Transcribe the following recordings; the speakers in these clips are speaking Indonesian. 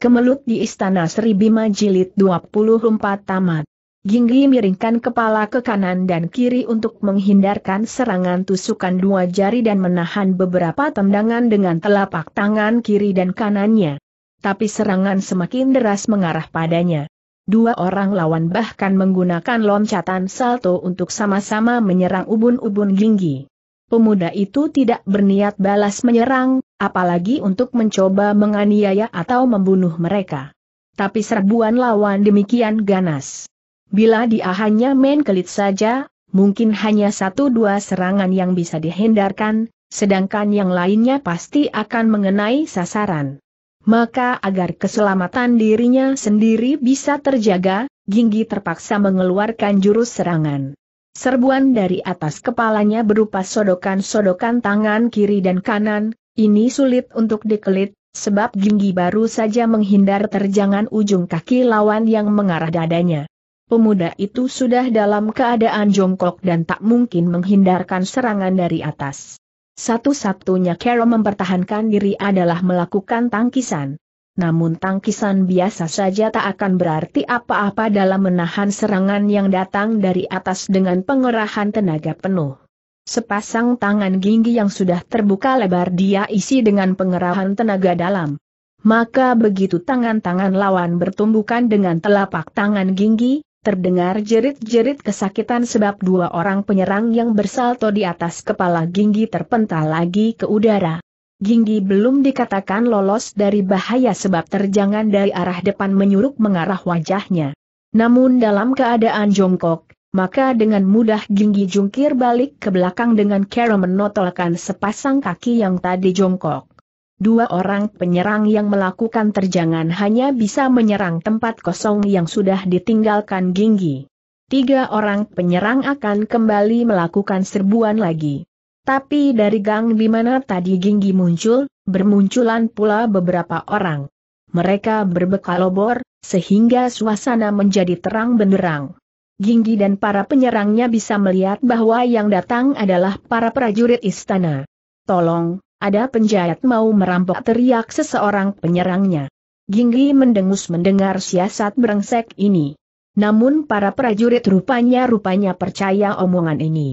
Kemelut di Istana Sri Bima Jilid 24 tamat. Ginggi miringkan kepala ke kanan dan kiri untuk menghindarkan serangan tusukan dua jari dan menahan beberapa tendangan dengan telapak tangan kiri dan kanannya. Tapi serangan semakin deras mengarah padanya. Dua orang lawan bahkan menggunakan loncatan salto untuk sama-sama menyerang ubun-ubun Ginggi pemuda itu tidak berniat balas menyerang, apalagi untuk mencoba menganiaya atau membunuh mereka. Tapi serbuan lawan demikian ganas. Bila dia hanya main kelit saja, mungkin hanya satu dua serangan yang bisa dihindarkan, sedangkan yang lainnya pasti akan mengenai sasaran. Maka agar keselamatan dirinya sendiri bisa terjaga, Ginggi terpaksa mengeluarkan jurus serangan. Serbuan dari atas kepalanya berupa sodokan-sodokan tangan kiri dan kanan, ini sulit untuk dikelit, sebab Ginggi baru saja menghindar terjangan ujung kaki lawan yang mengarah dadanya. Pemuda itu sudah dalam keadaan jongkok dan tak mungkin menghindarkan serangan dari atas. Satu-satunya Carol mempertahankan diri adalah melakukan tangkisan namun tangkisan biasa saja tak akan berarti apa-apa dalam menahan serangan yang datang dari atas dengan pengerahan tenaga penuh. Sepasang tangan ginggi yang sudah terbuka lebar dia isi dengan pengerahan tenaga dalam. Maka begitu tangan-tangan lawan bertumbukan dengan telapak tangan ginggi, terdengar jerit-jerit kesakitan sebab dua orang penyerang yang bersalto di atas kepala ginggi terpental lagi ke udara. Ginggi belum dikatakan lolos dari bahaya sebab terjangan dari arah depan menyuruk mengarah wajahnya. Namun dalam keadaan jongkok, maka dengan mudah Ginggi jungkir balik ke belakang dengan cara menotolkan sepasang kaki yang tadi jongkok. Dua orang penyerang yang melakukan terjangan hanya bisa menyerang tempat kosong yang sudah ditinggalkan Ginggi. Tiga orang penyerang akan kembali melakukan serbuan lagi. Tapi dari gang di mana tadi Ginggi muncul, bermunculan pula beberapa orang. Mereka berbekal obor, sehingga suasana menjadi terang benderang. Ginggi dan para penyerangnya bisa melihat bahwa yang datang adalah para prajurit istana. Tolong, ada penjahat mau merampok teriak seseorang penyerangnya. Ginggi mendengus mendengar siasat berengsek ini. Namun para prajurit rupanya-rupanya percaya omongan ini.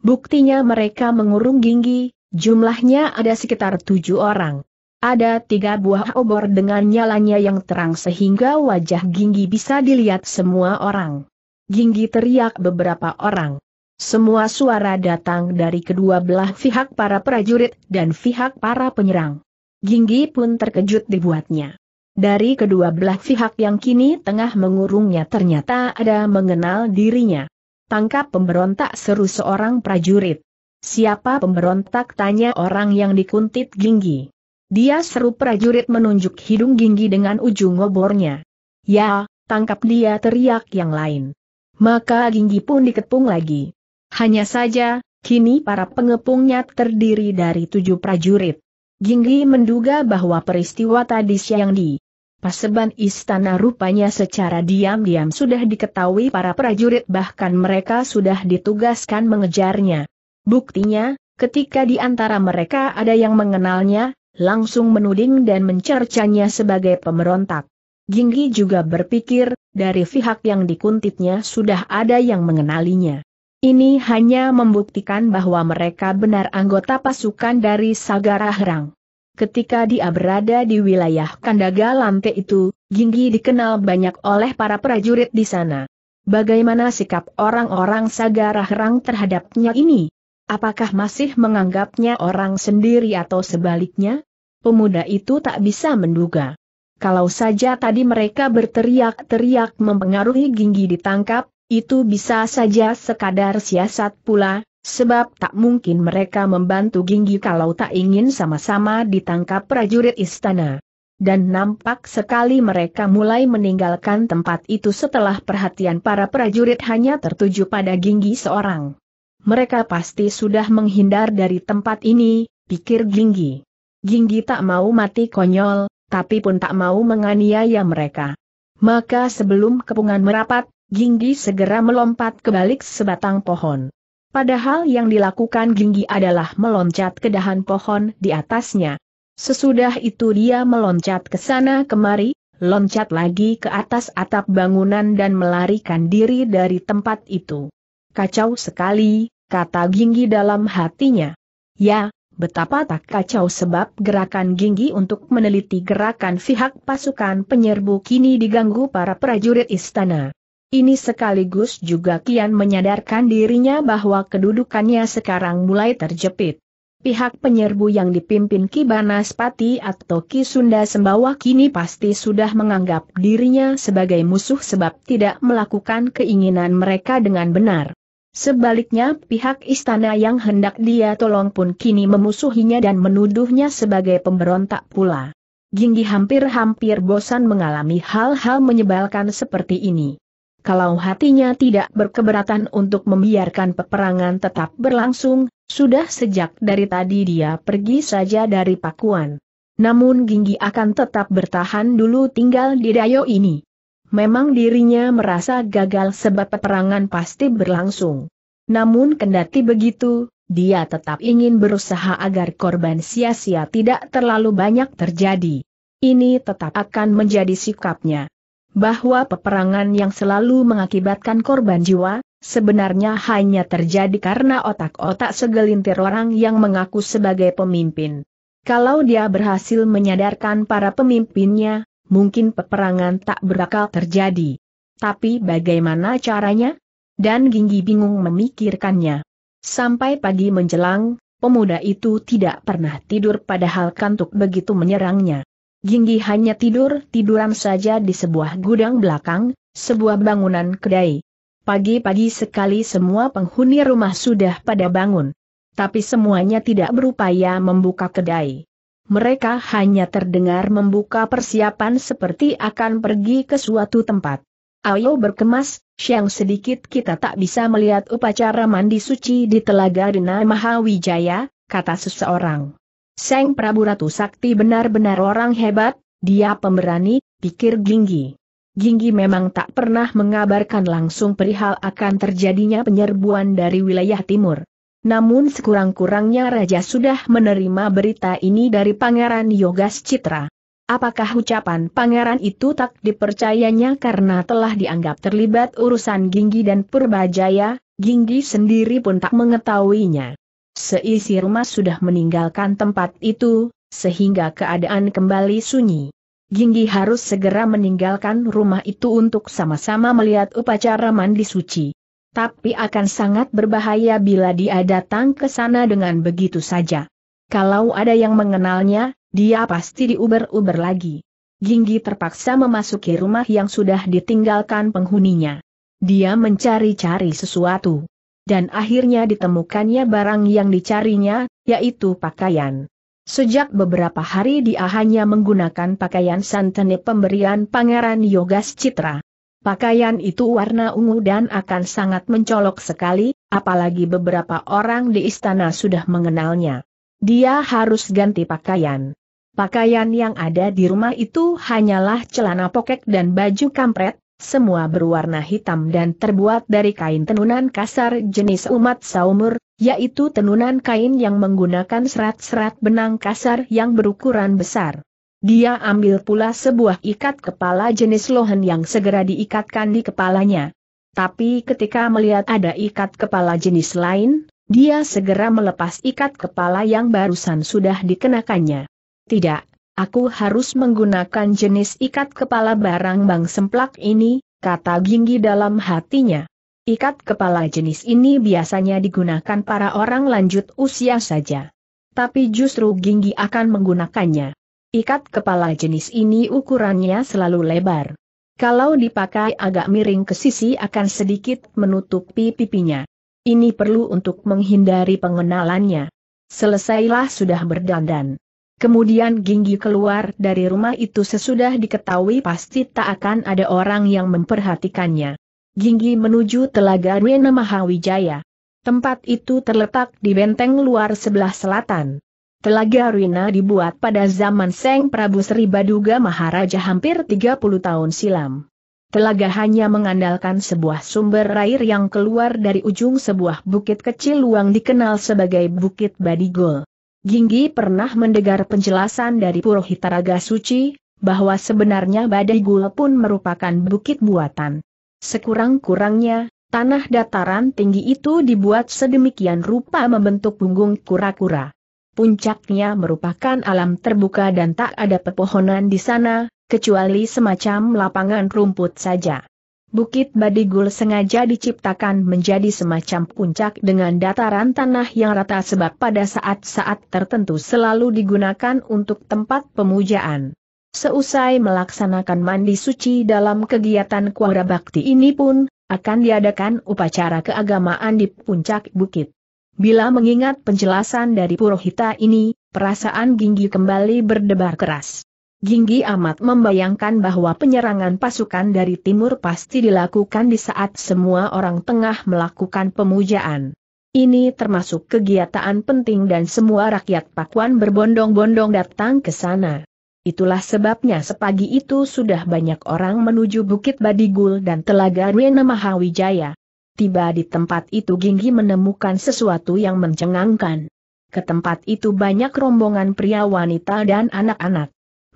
Buktinya mereka mengurung ginggi, jumlahnya ada sekitar tujuh orang. Ada tiga buah obor dengan nyalanya yang terang sehingga wajah Ginggi bisa dilihat semua orang. Ginggi teriak beberapa orang. Semua suara datang dari kedua belah pihak para prajurit dan pihak para penyerang. Ginggi pun terkejut dibuatnya. Dari kedua belah pihak yang kini tengah mengurungnya ternyata ada mengenal dirinya. Tangkap pemberontak seru seorang prajurit. Siapa pemberontak tanya orang yang dikuntit ginggi. Dia seru prajurit menunjuk hidung ginggi dengan ujung obornya. Ya, tangkap dia teriak yang lain. Maka ginggi pun dikepung lagi. Hanya saja, kini para pengepungnya terdiri dari tujuh prajurit. Ginggi menduga bahwa peristiwa tadi siang di Paseban istana rupanya secara diam-diam sudah diketahui para prajurit bahkan mereka sudah ditugaskan mengejarnya. Buktinya, ketika di antara mereka ada yang mengenalnya, langsung menuding dan mencercanya sebagai pemberontak. Ginggi juga berpikir, dari pihak yang dikuntitnya sudah ada yang mengenalinya. Ini hanya membuktikan bahwa mereka benar anggota pasukan dari Sagara Herang. Ketika dia berada di wilayah Kandaga Lante itu, Ginggi dikenal banyak oleh para prajurit di sana. Bagaimana sikap orang-orang sagarahrang terhadapnya ini? Apakah masih menganggapnya orang sendiri atau sebaliknya? Pemuda itu tak bisa menduga. Kalau saja tadi mereka berteriak-teriak mempengaruhi Ginggi ditangkap, itu bisa saja sekadar siasat pula, Sebab tak mungkin mereka membantu Ginggi kalau tak ingin sama-sama ditangkap prajurit istana. Dan nampak sekali mereka mulai meninggalkan tempat itu setelah perhatian para prajurit hanya tertuju pada Ginggi seorang. Mereka pasti sudah menghindar dari tempat ini, pikir Ginggi. Ginggi tak mau mati konyol, tapi pun tak mau menganiaya mereka. Maka sebelum kepungan merapat, Ginggi segera melompat ke balik sebatang pohon. Padahal yang dilakukan Ginggi adalah meloncat ke dahan pohon di atasnya. Sesudah itu dia meloncat ke sana kemari, loncat lagi ke atas atap bangunan dan melarikan diri dari tempat itu. Kacau sekali, kata Ginggi dalam hatinya. Ya, betapa tak kacau sebab gerakan Ginggi untuk meneliti gerakan pihak pasukan penyerbu kini diganggu para prajurit istana. Ini sekaligus juga kian menyadarkan dirinya bahwa kedudukannya sekarang mulai terjepit. Pihak penyerbu yang dipimpin Ki Spati atau Ki Sunda Sembawa kini pasti sudah menganggap dirinya sebagai musuh sebab tidak melakukan keinginan mereka dengan benar. Sebaliknya pihak istana yang hendak dia tolong pun kini memusuhinya dan menuduhnya sebagai pemberontak pula. Ginggi hampir-hampir bosan mengalami hal-hal menyebalkan seperti ini kalau hatinya tidak berkeberatan untuk membiarkan peperangan tetap berlangsung, sudah sejak dari tadi dia pergi saja dari Pakuan. Namun Ginggi akan tetap bertahan dulu tinggal di Dayo ini. Memang dirinya merasa gagal sebab peperangan pasti berlangsung. Namun kendati begitu, dia tetap ingin berusaha agar korban sia-sia tidak terlalu banyak terjadi. Ini tetap akan menjadi sikapnya bahwa peperangan yang selalu mengakibatkan korban jiwa, sebenarnya hanya terjadi karena otak-otak segelintir orang yang mengaku sebagai pemimpin. Kalau dia berhasil menyadarkan para pemimpinnya, mungkin peperangan tak berakal terjadi. Tapi bagaimana caranya? Dan Ginggi bingung memikirkannya. Sampai pagi menjelang, pemuda itu tidak pernah tidur padahal kantuk begitu menyerangnya. Ginggi hanya tidur tiduran saja di sebuah gudang belakang, sebuah bangunan kedai. Pagi-pagi sekali semua penghuni rumah sudah pada bangun. Tapi semuanya tidak berupaya membuka kedai. Mereka hanya terdengar membuka persiapan seperti akan pergi ke suatu tempat. Ayo berkemas, siang sedikit kita tak bisa melihat upacara mandi suci di Telaga Dena Mahawijaya, kata seseorang. Seng Prabu Ratu Sakti benar-benar orang hebat, dia pemberani, pikir Ginggi. Ginggi memang tak pernah mengabarkan langsung perihal akan terjadinya penyerbuan dari wilayah timur. Namun sekurang-kurangnya Raja sudah menerima berita ini dari Pangeran Yogas Citra. Apakah ucapan Pangeran itu tak dipercayanya karena telah dianggap terlibat urusan Ginggi dan Purbajaya, Ginggi sendiri pun tak mengetahuinya. Seisi rumah sudah meninggalkan tempat itu, sehingga keadaan kembali sunyi. Ginggi harus segera meninggalkan rumah itu untuk sama-sama melihat upacara mandi suci. Tapi akan sangat berbahaya bila dia datang ke sana dengan begitu saja. Kalau ada yang mengenalnya, dia pasti diuber-uber lagi. Ginggi terpaksa memasuki rumah yang sudah ditinggalkan penghuninya. Dia mencari-cari sesuatu dan akhirnya ditemukannya barang yang dicarinya, yaitu pakaian. Sejak beberapa hari dia hanya menggunakan pakaian santene pemberian Pangeran Yogas Citra. Pakaian itu warna ungu dan akan sangat mencolok sekali, apalagi beberapa orang di istana sudah mengenalnya. Dia harus ganti pakaian. Pakaian yang ada di rumah itu hanyalah celana pokek dan baju kampret, semua berwarna hitam dan terbuat dari kain tenunan kasar jenis umat saumur, yaitu tenunan kain yang menggunakan serat-serat benang kasar yang berukuran besar. Dia ambil pula sebuah ikat kepala jenis lohan yang segera diikatkan di kepalanya. Tapi ketika melihat ada ikat kepala jenis lain, dia segera melepas ikat kepala yang barusan sudah dikenakannya. Tidak, aku harus menggunakan jenis ikat kepala barang bang semplak ini, kata Ginggi dalam hatinya. Ikat kepala jenis ini biasanya digunakan para orang lanjut usia saja. Tapi justru Ginggi akan menggunakannya. Ikat kepala jenis ini ukurannya selalu lebar. Kalau dipakai agak miring ke sisi akan sedikit menutupi pipinya. Ini perlu untuk menghindari pengenalannya. Selesailah sudah berdandan. Kemudian Ginggi keluar dari rumah itu sesudah diketahui pasti tak akan ada orang yang memperhatikannya. Ginggi menuju Telaga Rena Mahawijaya. Tempat itu terletak di benteng luar sebelah selatan. Telaga Rina dibuat pada zaman Seng Prabu Sri Baduga Maharaja hampir 30 tahun silam. Telaga hanya mengandalkan sebuah sumber air yang keluar dari ujung sebuah bukit kecil luang dikenal sebagai Bukit Badigol. Ginggi pernah mendengar penjelasan dari Purohitaraga Suci, bahwa sebenarnya Badai Gul pun merupakan bukit buatan. Sekurang-kurangnya, tanah dataran tinggi itu dibuat sedemikian rupa membentuk punggung kura-kura. Puncaknya merupakan alam terbuka dan tak ada pepohonan di sana, kecuali semacam lapangan rumput saja. Bukit Badigul sengaja diciptakan menjadi semacam puncak dengan dataran tanah yang rata sebab pada saat-saat tertentu selalu digunakan untuk tempat pemujaan. Seusai melaksanakan mandi suci dalam kegiatan kuara bakti ini pun, akan diadakan upacara keagamaan di puncak bukit. Bila mengingat penjelasan dari Purohita ini, perasaan Ginggi kembali berdebar keras. Ginggi amat membayangkan bahwa penyerangan pasukan dari timur pasti dilakukan di saat semua orang tengah melakukan pemujaan. Ini termasuk kegiatan penting dan semua rakyat Pakuan berbondong-bondong datang ke sana. Itulah sebabnya sepagi itu sudah banyak orang menuju Bukit Badigul dan Telaga Rwena Mahawijaya. Tiba di tempat itu Ginggi menemukan sesuatu yang mencengangkan. Ke tempat itu banyak rombongan pria wanita dan anak-anak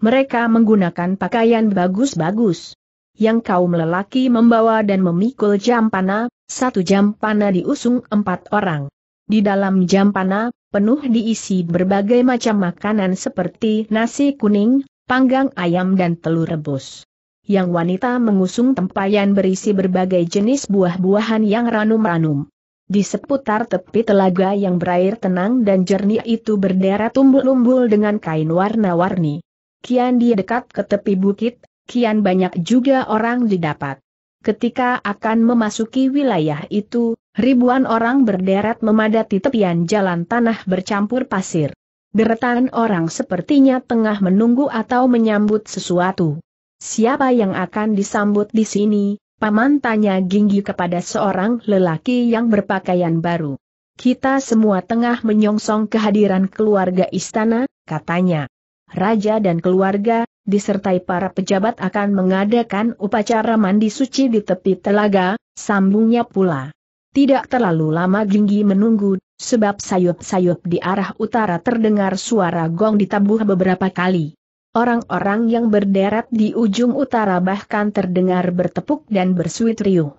mereka menggunakan pakaian bagus-bagus. Yang kaum lelaki membawa dan memikul jampana, satu jampana diusung empat orang. Di dalam jampana, penuh diisi berbagai macam makanan seperti nasi kuning, panggang ayam dan telur rebus. Yang wanita mengusung tempayan berisi berbagai jenis buah-buahan yang ranum-ranum. Di seputar tepi telaga yang berair tenang dan jernih itu berderet tumbul-umbul dengan kain warna-warni kian dia dekat ke tepi bukit, kian banyak juga orang didapat. Ketika akan memasuki wilayah itu, ribuan orang berderet memadati tepian jalan tanah bercampur pasir. Deretan orang sepertinya tengah menunggu atau menyambut sesuatu. Siapa yang akan disambut di sini? Paman tanya Ginggi kepada seorang lelaki yang berpakaian baru. Kita semua tengah menyongsong kehadiran keluarga istana, katanya raja dan keluarga, disertai para pejabat akan mengadakan upacara mandi suci di tepi telaga, sambungnya pula. Tidak terlalu lama Ginggi menunggu, sebab sayup-sayup di arah utara terdengar suara gong ditabuh beberapa kali. Orang-orang yang berderet di ujung utara bahkan terdengar bertepuk dan bersuit riuh.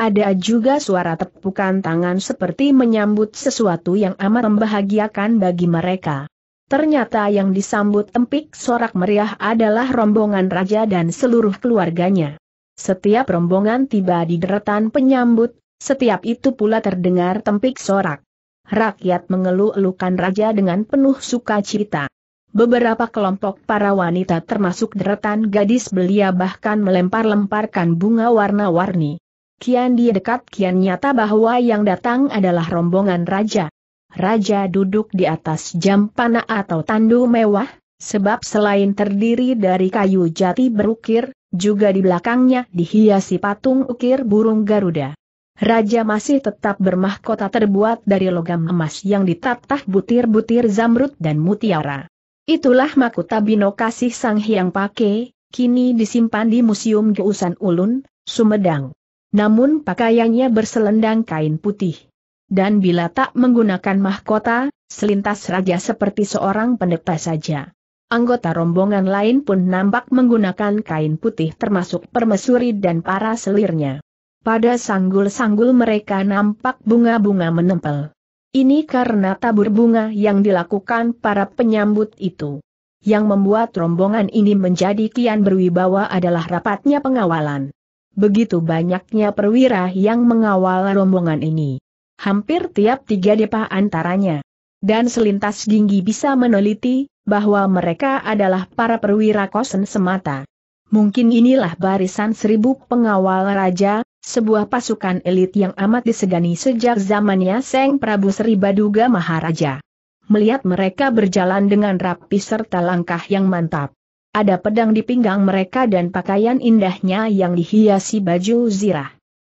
Ada juga suara tepukan tangan seperti menyambut sesuatu yang amat membahagiakan bagi mereka. Ternyata yang disambut empik sorak meriah adalah rombongan raja dan seluruh keluarganya. Setiap rombongan tiba di deretan penyambut, setiap itu pula terdengar tempik sorak. Rakyat mengeluh-elukan raja dengan penuh sukacita. Beberapa kelompok para wanita termasuk deretan gadis belia bahkan melempar-lemparkan bunga warna-warni. Kian dia dekat kian nyata bahwa yang datang adalah rombongan raja raja duduk di atas jampana atau tandu mewah, sebab selain terdiri dari kayu jati berukir, juga di belakangnya dihiasi patung ukir burung Garuda. Raja masih tetap bermahkota terbuat dari logam emas yang ditatah butir-butir zamrud dan mutiara. Itulah makuta binokasi Kasih Sang Hyang Pake, kini disimpan di Museum Geusan Ulun, Sumedang. Namun pakaiannya berselendang kain putih dan bila tak menggunakan mahkota, selintas raja seperti seorang pendeta saja. Anggota rombongan lain pun nampak menggunakan kain putih termasuk permesuri dan para selirnya. Pada sanggul-sanggul mereka nampak bunga-bunga menempel. Ini karena tabur bunga yang dilakukan para penyambut itu. Yang membuat rombongan ini menjadi kian berwibawa adalah rapatnya pengawalan. Begitu banyaknya perwira yang mengawal rombongan ini hampir tiap tiga depa antaranya. Dan selintas Ginggi bisa meneliti, bahwa mereka adalah para perwira kosen semata. Mungkin inilah barisan seribu pengawal raja, sebuah pasukan elit yang amat disegani sejak zamannya Seng Prabu Sri Baduga Maharaja. Melihat mereka berjalan dengan rapi serta langkah yang mantap. Ada pedang di pinggang mereka dan pakaian indahnya yang dihiasi baju zirah.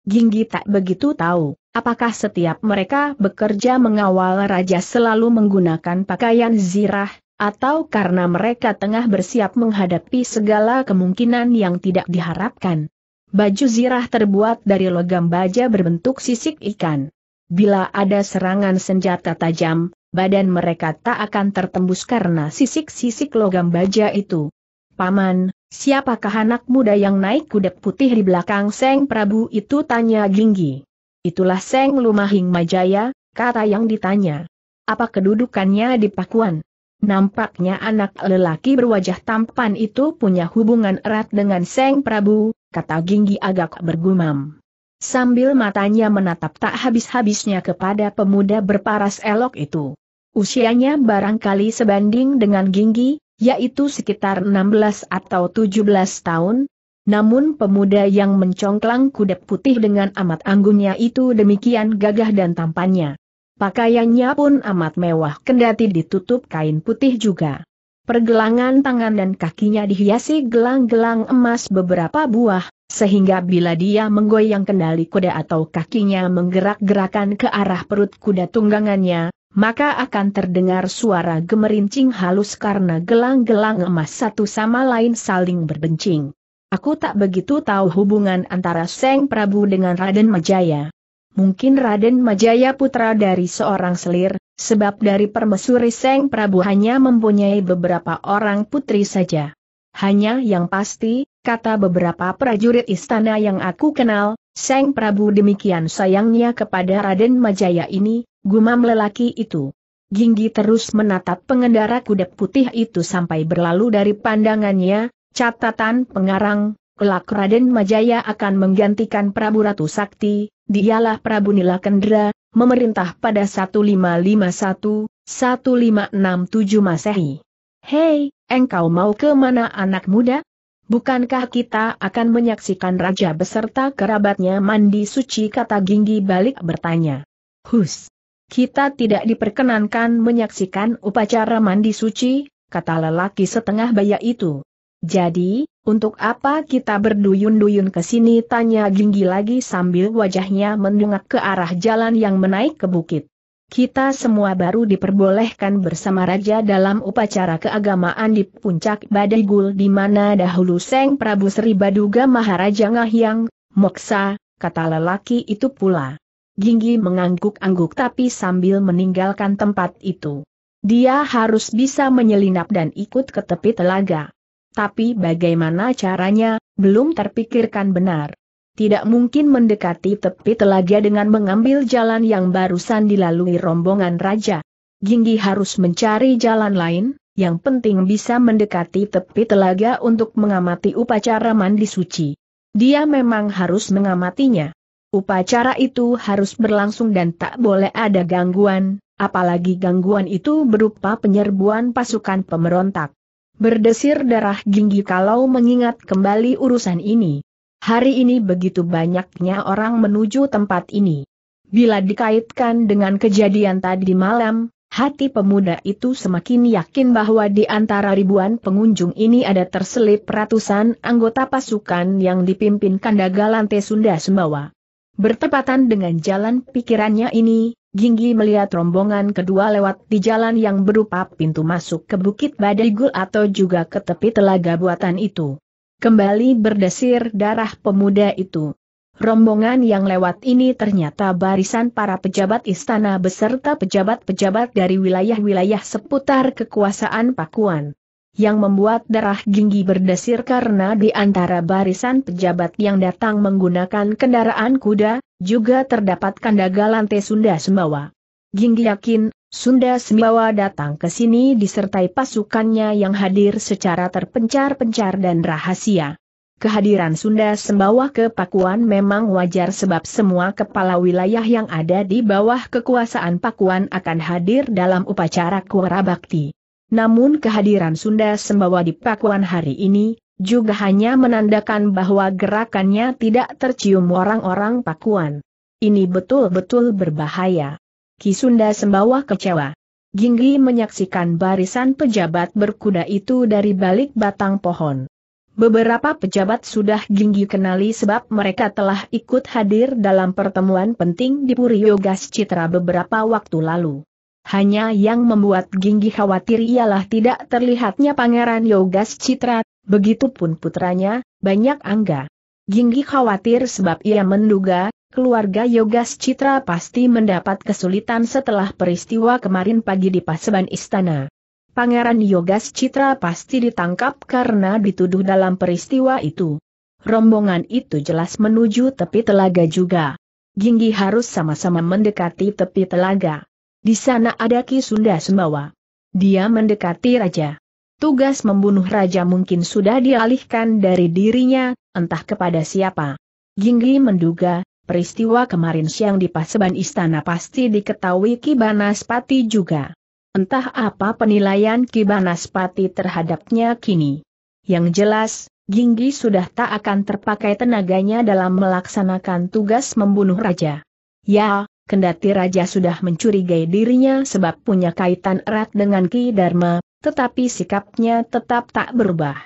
Ginggi tak begitu tahu Apakah setiap mereka bekerja mengawal raja selalu menggunakan pakaian zirah, atau karena mereka tengah bersiap menghadapi segala kemungkinan yang tidak diharapkan? Baju zirah terbuat dari logam baja berbentuk sisik ikan. Bila ada serangan senjata tajam, badan mereka tak akan tertembus karena sisik-sisik logam baja itu. Paman, siapakah anak muda yang naik kuda putih di belakang Seng Prabu itu tanya Ginggi. Itulah Seng Lumahing Majaya, kata yang ditanya. Apa kedudukannya di Pakuan? Nampaknya anak lelaki berwajah tampan itu punya hubungan erat dengan Seng Prabu, kata Ginggi agak bergumam. Sambil matanya menatap tak habis-habisnya kepada pemuda berparas elok itu. Usianya barangkali sebanding dengan Ginggi, yaitu sekitar 16 atau 17 tahun, namun pemuda yang mencongklang kuda putih dengan amat anggunnya itu demikian gagah dan tampannya. Pakaiannya pun amat mewah kendati ditutup kain putih juga. Pergelangan tangan dan kakinya dihiasi gelang-gelang emas beberapa buah, sehingga bila dia menggoyang kendali kuda atau kakinya menggerak-gerakan ke arah perut kuda tunggangannya, maka akan terdengar suara gemerincing halus karena gelang-gelang emas satu sama lain saling berbencing. Aku tak begitu tahu hubungan antara Seng Prabu dengan Raden Majaya. Mungkin Raden Majaya putra dari seorang selir, sebab dari permesuri Seng Prabu hanya mempunyai beberapa orang putri saja. Hanya yang pasti, kata beberapa prajurit istana yang aku kenal, Seng Prabu demikian sayangnya kepada Raden Majaya ini, gumam lelaki itu. Ginggi terus menatap pengendara kuda putih itu sampai berlalu dari pandangannya, Catatan pengarang, kelak Raden Majaya akan menggantikan Prabu Ratu Sakti, dialah Prabu Nila Kendra, memerintah pada 1551, 1567 Masehi. Hei, engkau mau ke mana anak muda? Bukankah kita akan menyaksikan raja beserta kerabatnya mandi suci kata Ginggi balik bertanya. Hus. Kita tidak diperkenankan menyaksikan upacara mandi suci, kata lelaki setengah baya itu. Jadi, untuk apa kita berduyun-duyun ke sini tanya Ginggi lagi sambil wajahnya mendungak ke arah jalan yang menaik ke bukit. Kita semua baru diperbolehkan bersama raja dalam upacara keagamaan di puncak Badai Gul di mana dahulu Seng Prabu Sri Baduga Maharaja Ngahyang, Moksa, kata lelaki itu pula. Ginggi mengangguk-angguk tapi sambil meninggalkan tempat itu. Dia harus bisa menyelinap dan ikut ke tepi telaga. Tapi bagaimana caranya, belum terpikirkan benar. Tidak mungkin mendekati tepi telaga dengan mengambil jalan yang barusan dilalui rombongan raja. Ginggi harus mencari jalan lain, yang penting bisa mendekati tepi telaga untuk mengamati upacara mandi suci. Dia memang harus mengamatinya. Upacara itu harus berlangsung dan tak boleh ada gangguan, apalagi gangguan itu berupa penyerbuan pasukan pemberontak. Berdesir darah ginggi kalau mengingat kembali urusan ini. Hari ini begitu banyaknya orang menuju tempat ini. Bila dikaitkan dengan kejadian tadi malam, hati pemuda itu semakin yakin bahwa di antara ribuan pengunjung ini ada terselip ratusan anggota pasukan yang dipimpin kandagalante Sunda Sumbawa. Bertepatan dengan jalan pikirannya ini, Ginggi melihat rombongan kedua lewat di jalan yang berupa pintu masuk ke Bukit Badai atau juga ke tepi telaga buatan itu. Kembali berdesir darah pemuda itu. Rombongan yang lewat ini ternyata barisan para pejabat istana beserta pejabat-pejabat dari wilayah-wilayah seputar kekuasaan Pakuan. Yang membuat darah Ginggi berdesir karena di antara barisan pejabat yang datang menggunakan kendaraan kuda, juga terdapat kandaga lantai Sunda Sembawa. Ging yakin, Sunda Sembawa datang ke sini disertai pasukannya yang hadir secara terpencar-pencar dan rahasia. Kehadiran Sunda Sembawa ke Pakuan memang wajar sebab semua kepala wilayah yang ada di bawah kekuasaan Pakuan akan hadir dalam upacara Kuara Bakti. Namun kehadiran Sunda Sembawa di Pakuan hari ini, juga hanya menandakan bahwa gerakannya tidak tercium orang-orang Pakuan. Ini betul-betul berbahaya. Kisunda Sembawa kecewa. Ginggi menyaksikan barisan pejabat berkuda itu dari balik batang pohon. Beberapa pejabat sudah Ginggi kenali sebab mereka telah ikut hadir dalam pertemuan penting di Puriyogas Citra beberapa waktu lalu. Hanya yang membuat Ginggi khawatir ialah tidak terlihatnya Pangeran Yogas Citra, begitupun putranya, banyak angga. Ginggi khawatir sebab ia menduga, keluarga Yogas Citra pasti mendapat kesulitan setelah peristiwa kemarin pagi di Paseban Istana. Pangeran Yogas Citra pasti ditangkap karena dituduh dalam peristiwa itu. Rombongan itu jelas menuju tepi telaga juga. Ginggi harus sama-sama mendekati tepi telaga. Di sana ada Ki Sunda Sembawa. Dia mendekati raja. Tugas membunuh raja mungkin sudah dialihkan dari dirinya, entah kepada siapa. Ginggi menduga, peristiwa kemarin siang di paseban istana pasti diketahui Kibanaspati juga. Entah apa penilaian Kibanaspati terhadapnya kini. Yang jelas, Ginggi sudah tak akan terpakai tenaganya dalam melaksanakan tugas membunuh raja. Ya, kendati Raja sudah mencurigai dirinya sebab punya kaitan erat dengan Ki Dharma, tetapi sikapnya tetap tak berubah.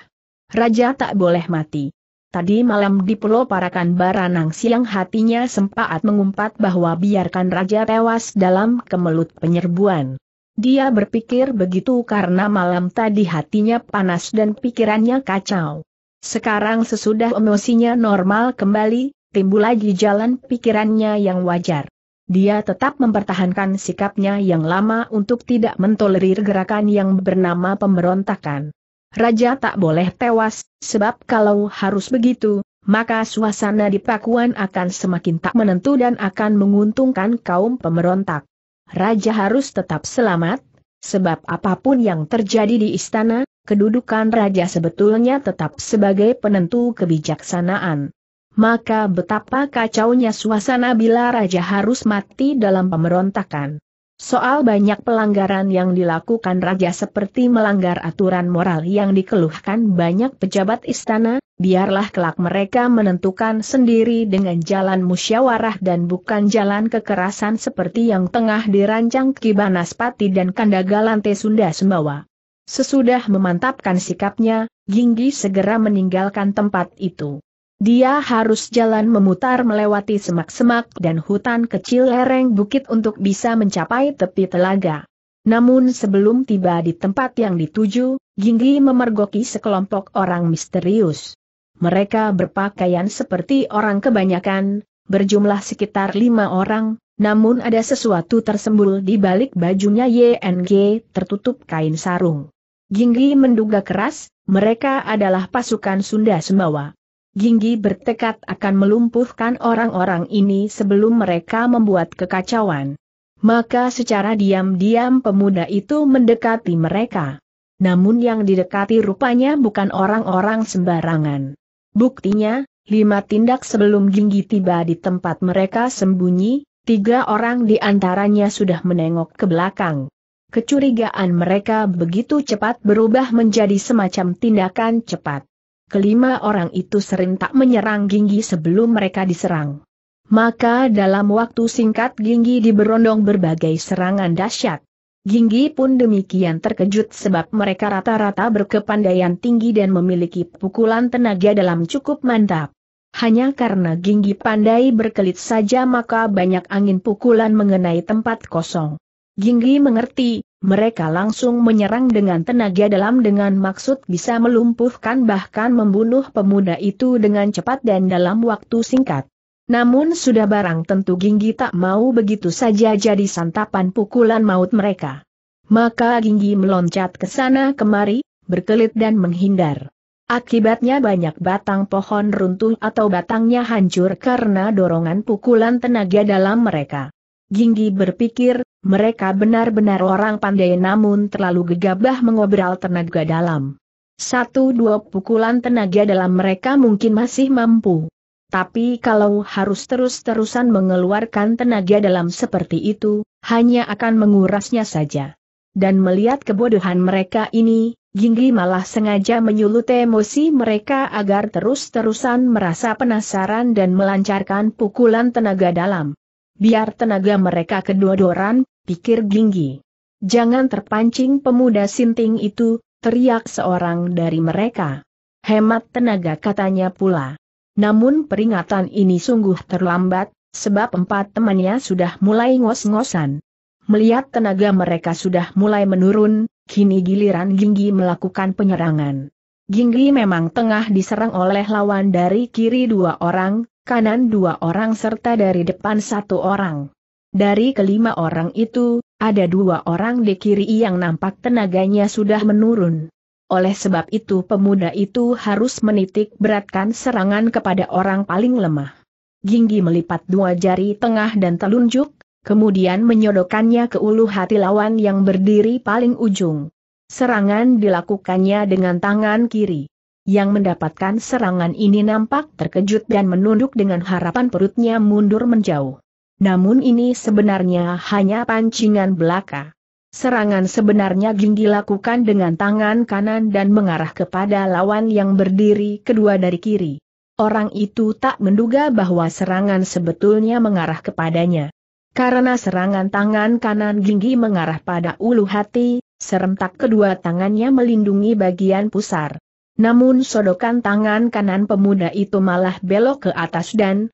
Raja tak boleh mati. Tadi malam di Pulau Parakan Baranang siang hatinya sempat mengumpat bahwa biarkan Raja tewas dalam kemelut penyerbuan. Dia berpikir begitu karena malam tadi hatinya panas dan pikirannya kacau. Sekarang sesudah emosinya normal kembali, timbul lagi jalan pikirannya yang wajar dia tetap mempertahankan sikapnya yang lama untuk tidak mentolerir gerakan yang bernama pemberontakan. Raja tak boleh tewas, sebab kalau harus begitu, maka suasana di Pakuan akan semakin tak menentu dan akan menguntungkan kaum pemberontak. Raja harus tetap selamat, sebab apapun yang terjadi di istana, kedudukan raja sebetulnya tetap sebagai penentu kebijaksanaan maka betapa kacaunya suasana bila raja harus mati dalam pemberontakan. Soal banyak pelanggaran yang dilakukan raja seperti melanggar aturan moral yang dikeluhkan banyak pejabat istana, biarlah kelak mereka menentukan sendiri dengan jalan musyawarah dan bukan jalan kekerasan seperti yang tengah dirancang Kibanaspati dan Kandagalante Sunda Sembawa. Sesudah memantapkan sikapnya, Ginggi segera meninggalkan tempat itu. Dia harus jalan memutar melewati semak-semak dan hutan kecil lereng bukit untuk bisa mencapai tepi telaga. Namun sebelum tiba di tempat yang dituju, Ginggi memergoki sekelompok orang misterius. Mereka berpakaian seperti orang kebanyakan, berjumlah sekitar lima orang, namun ada sesuatu tersembul di balik bajunya YNG tertutup kain sarung. Ginggi menduga keras, mereka adalah pasukan Sunda Sumbawa. Ginggi bertekad akan melumpuhkan orang-orang ini sebelum mereka membuat kekacauan. Maka secara diam-diam pemuda itu mendekati mereka. Namun yang didekati rupanya bukan orang-orang sembarangan. Buktinya, lima tindak sebelum Ginggi tiba di tempat mereka sembunyi, tiga orang di antaranya sudah menengok ke belakang. Kecurigaan mereka begitu cepat berubah menjadi semacam tindakan cepat kelima orang itu serentak menyerang Ginggi sebelum mereka diserang. Maka dalam waktu singkat Ginggi diberondong berbagai serangan dahsyat. Ginggi pun demikian terkejut sebab mereka rata-rata berkepandaian tinggi dan memiliki pukulan tenaga dalam cukup mantap. Hanya karena Ginggi pandai berkelit saja maka banyak angin pukulan mengenai tempat kosong. Ginggi mengerti, mereka langsung menyerang dengan tenaga dalam dengan maksud bisa melumpuhkan bahkan membunuh pemuda itu dengan cepat dan dalam waktu singkat. Namun sudah barang tentu Ginggi tak mau begitu saja jadi santapan pukulan maut mereka. Maka Ginggi meloncat ke sana kemari, berkelit dan menghindar. Akibatnya banyak batang pohon runtuh atau batangnya hancur karena dorongan pukulan tenaga dalam mereka. Ginggi berpikir, mereka benar-benar orang pandai namun terlalu gegabah mengobral tenaga dalam. Satu dua pukulan tenaga dalam mereka mungkin masih mampu. Tapi kalau harus terus-terusan mengeluarkan tenaga dalam seperti itu, hanya akan mengurasnya saja. Dan melihat kebodohan mereka ini, Ginggi malah sengaja menyulut emosi mereka agar terus-terusan merasa penasaran dan melancarkan pukulan tenaga dalam. Biar tenaga mereka kedodoran, pikir Ginggi. Jangan terpancing pemuda sinting itu, teriak seorang dari mereka. Hemat tenaga katanya pula. Namun peringatan ini sungguh terlambat, sebab empat temannya sudah mulai ngos-ngosan. Melihat tenaga mereka sudah mulai menurun, kini giliran Ginggi melakukan penyerangan. Ginggi memang tengah diserang oleh lawan dari kiri dua orang, kanan dua orang serta dari depan satu orang. Dari kelima orang itu, ada dua orang di kiri yang nampak tenaganya sudah menurun. Oleh sebab itu pemuda itu harus menitik beratkan serangan kepada orang paling lemah. Ginggi melipat dua jari tengah dan telunjuk, kemudian menyodokannya ke ulu hati lawan yang berdiri paling ujung. Serangan dilakukannya dengan tangan kiri. Yang mendapatkan serangan ini nampak terkejut dan menunduk dengan harapan perutnya mundur menjauh namun ini sebenarnya hanya pancingan belaka. Serangan sebenarnya Ging dilakukan dengan tangan kanan dan mengarah kepada lawan yang berdiri kedua dari kiri. Orang itu tak menduga bahwa serangan sebetulnya mengarah kepadanya. Karena serangan tangan kanan Ginggi mengarah pada ulu hati, serentak kedua tangannya melindungi bagian pusar. Namun sodokan tangan kanan pemuda itu malah belok ke atas dan,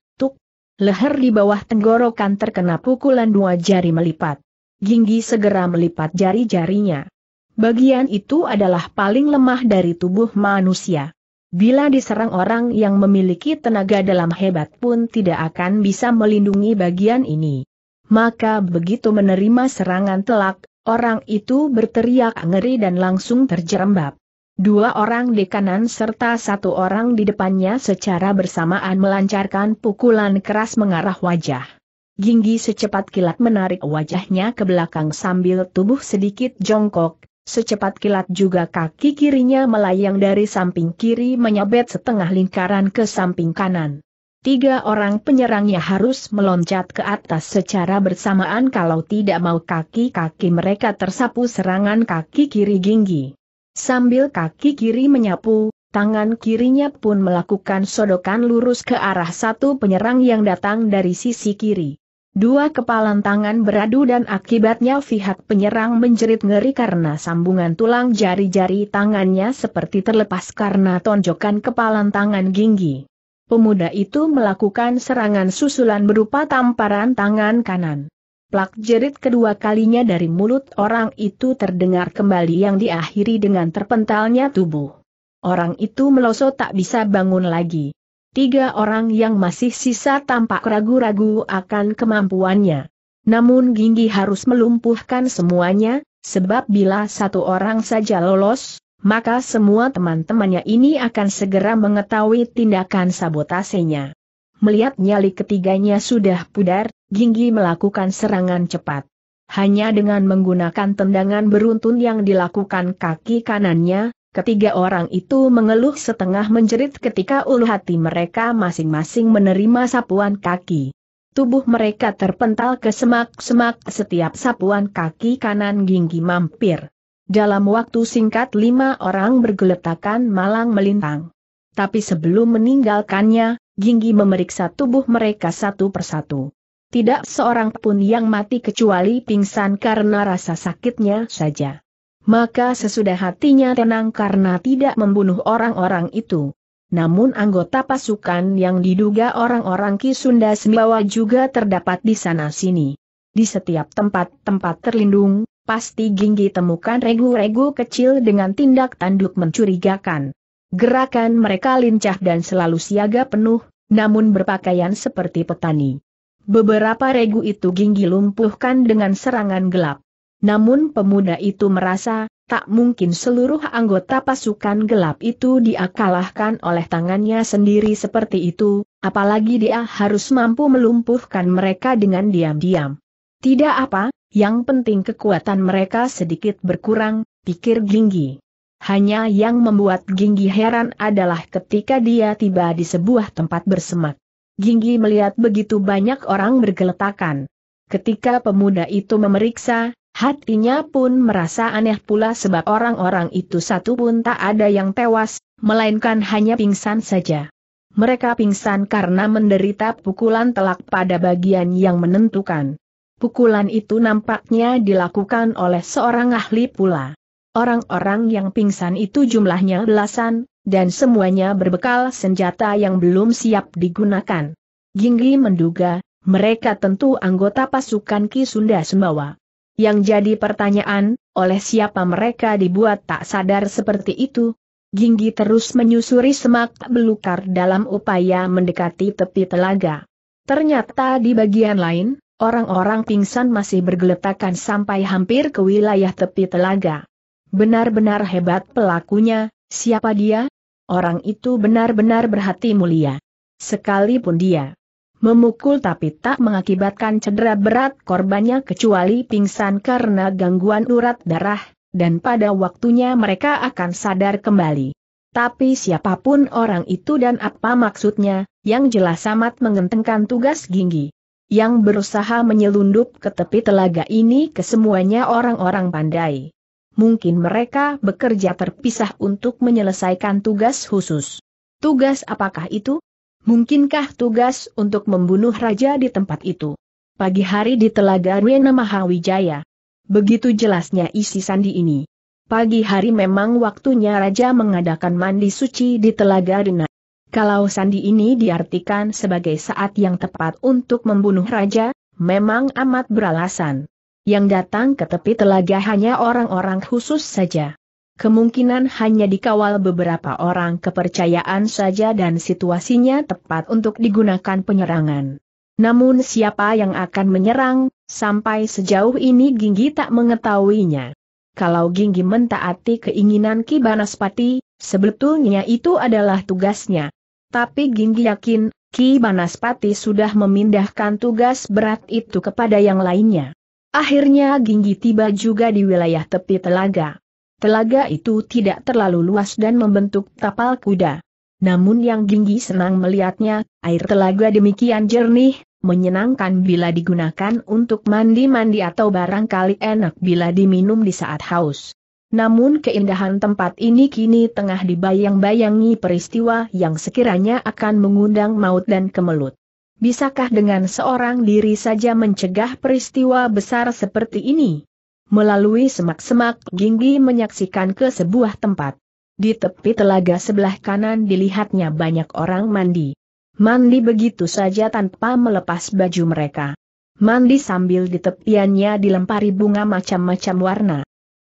Leher di bawah tenggorokan terkena pukulan dua jari melipat. Ginggi segera melipat jari-jarinya. Bagian itu adalah paling lemah dari tubuh manusia. Bila diserang orang yang memiliki tenaga dalam hebat pun tidak akan bisa melindungi bagian ini. Maka begitu menerima serangan telak, orang itu berteriak ngeri dan langsung terjerembab. Dua orang di kanan serta satu orang di depannya secara bersamaan melancarkan pukulan keras mengarah wajah. Ginggi secepat kilat menarik wajahnya ke belakang sambil tubuh sedikit jongkok, secepat kilat juga kaki kirinya melayang dari samping kiri menyabet setengah lingkaran ke samping kanan. Tiga orang penyerangnya harus meloncat ke atas secara bersamaan kalau tidak mau kaki-kaki mereka tersapu serangan kaki kiri Ginggi. Sambil kaki kiri menyapu, tangan kirinya pun melakukan sodokan lurus ke arah satu penyerang yang datang dari sisi kiri. Dua kepalan tangan beradu dan akibatnya pihak penyerang menjerit ngeri karena sambungan tulang jari-jari tangannya seperti terlepas karena tonjokan kepalan tangan Ginggi. Pemuda itu melakukan serangan susulan berupa tamparan tangan kanan. Plak jerit kedua kalinya dari mulut orang itu terdengar kembali yang diakhiri dengan terpentalnya tubuh. Orang itu melosot tak bisa bangun lagi. Tiga orang yang masih sisa tampak ragu-ragu akan kemampuannya. Namun Ginggi harus melumpuhkan semuanya, sebab bila satu orang saja lolos, maka semua teman-temannya ini akan segera mengetahui tindakan sabotasenya. Melihat nyali ketiganya sudah pudar, Ginggi melakukan serangan cepat. Hanya dengan menggunakan tendangan beruntun yang dilakukan kaki kanannya, ketiga orang itu mengeluh setengah menjerit ketika ulu hati mereka masing-masing menerima sapuan kaki. Tubuh mereka terpental ke semak-semak setiap sapuan kaki kanan Ginggi mampir. Dalam waktu singkat lima orang bergeletakan malang melintang. Tapi sebelum meninggalkannya, Ginggi memeriksa tubuh mereka satu persatu. Tidak seorang pun yang mati kecuali pingsan karena rasa sakitnya saja. Maka sesudah hatinya tenang karena tidak membunuh orang-orang itu. Namun anggota pasukan yang diduga orang-orang Kisunda Sembawa juga terdapat di sana-sini. Di setiap tempat-tempat terlindung, pasti Ginggi temukan regu-regu kecil dengan tindak tanduk mencurigakan. Gerakan mereka lincah dan selalu siaga penuh, namun berpakaian seperti petani. Beberapa regu itu Ginggi lumpuhkan dengan serangan gelap. Namun pemuda itu merasa, tak mungkin seluruh anggota pasukan gelap itu diakalahkan oleh tangannya sendiri seperti itu, apalagi dia harus mampu melumpuhkan mereka dengan diam-diam. Tidak apa, yang penting kekuatan mereka sedikit berkurang, pikir Ginggi. Hanya yang membuat Ginggi heran adalah ketika dia tiba di sebuah tempat bersemak. Ginggi melihat begitu banyak orang bergeletakan. Ketika pemuda itu memeriksa, hatinya pun merasa aneh pula sebab orang-orang itu satu pun tak ada yang tewas, melainkan hanya pingsan saja. Mereka pingsan karena menderita pukulan telak pada bagian yang menentukan. Pukulan itu nampaknya dilakukan oleh seorang ahli pula. Orang-orang yang pingsan itu jumlahnya belasan, dan semuanya berbekal senjata yang belum siap digunakan. Ginggi menduga, mereka tentu anggota pasukan Ki Sunda Sembawa. Yang jadi pertanyaan, oleh siapa mereka dibuat tak sadar seperti itu? Ginggi terus menyusuri semak belukar dalam upaya mendekati tepi telaga. Ternyata di bagian lain, orang-orang pingsan masih bergeletakan sampai hampir ke wilayah tepi telaga. Benar-benar hebat pelakunya, siapa dia? Orang itu benar-benar berhati mulia. Sekalipun dia memukul tapi tak mengakibatkan cedera berat korbannya kecuali pingsan karena gangguan urat darah, dan pada waktunya mereka akan sadar kembali. Tapi siapapun orang itu dan apa maksudnya, yang jelas amat mengentengkan tugas Ginggi. Yang berusaha menyelundup ke tepi telaga ini kesemuanya orang-orang pandai mungkin mereka bekerja terpisah untuk menyelesaikan tugas khusus. Tugas apakah itu? Mungkinkah tugas untuk membunuh raja di tempat itu? Pagi hari di telaga Rwena Mahawijaya. Begitu jelasnya isi sandi ini. Pagi hari memang waktunya raja mengadakan mandi suci di telaga Rena. Kalau sandi ini diartikan sebagai saat yang tepat untuk membunuh raja, memang amat beralasan. Yang datang ke tepi telaga hanya orang-orang khusus saja. Kemungkinan hanya dikawal beberapa orang kepercayaan saja dan situasinya tepat untuk digunakan penyerangan. Namun siapa yang akan menyerang, sampai sejauh ini Ginggi tak mengetahuinya. Kalau Ginggi mentaati keinginan Ki Banaspati, sebetulnya itu adalah tugasnya. Tapi Ginggi yakin, Ki Banaspati sudah memindahkan tugas berat itu kepada yang lainnya. Akhirnya Ginggi tiba juga di wilayah tepi telaga. Telaga itu tidak terlalu luas dan membentuk tapal kuda. Namun yang Ginggi senang melihatnya, air telaga demikian jernih, menyenangkan bila digunakan untuk mandi-mandi atau barangkali enak bila diminum di saat haus. Namun keindahan tempat ini kini tengah dibayang-bayangi peristiwa yang sekiranya akan mengundang maut dan kemelut. Bisakah dengan seorang diri saja mencegah peristiwa besar seperti ini? Melalui semak-semak, Ginggi menyaksikan ke sebuah tempat. Di tepi telaga sebelah kanan dilihatnya banyak orang mandi. Mandi begitu saja tanpa melepas baju mereka. Mandi sambil di tepiannya dilempari bunga macam-macam warna.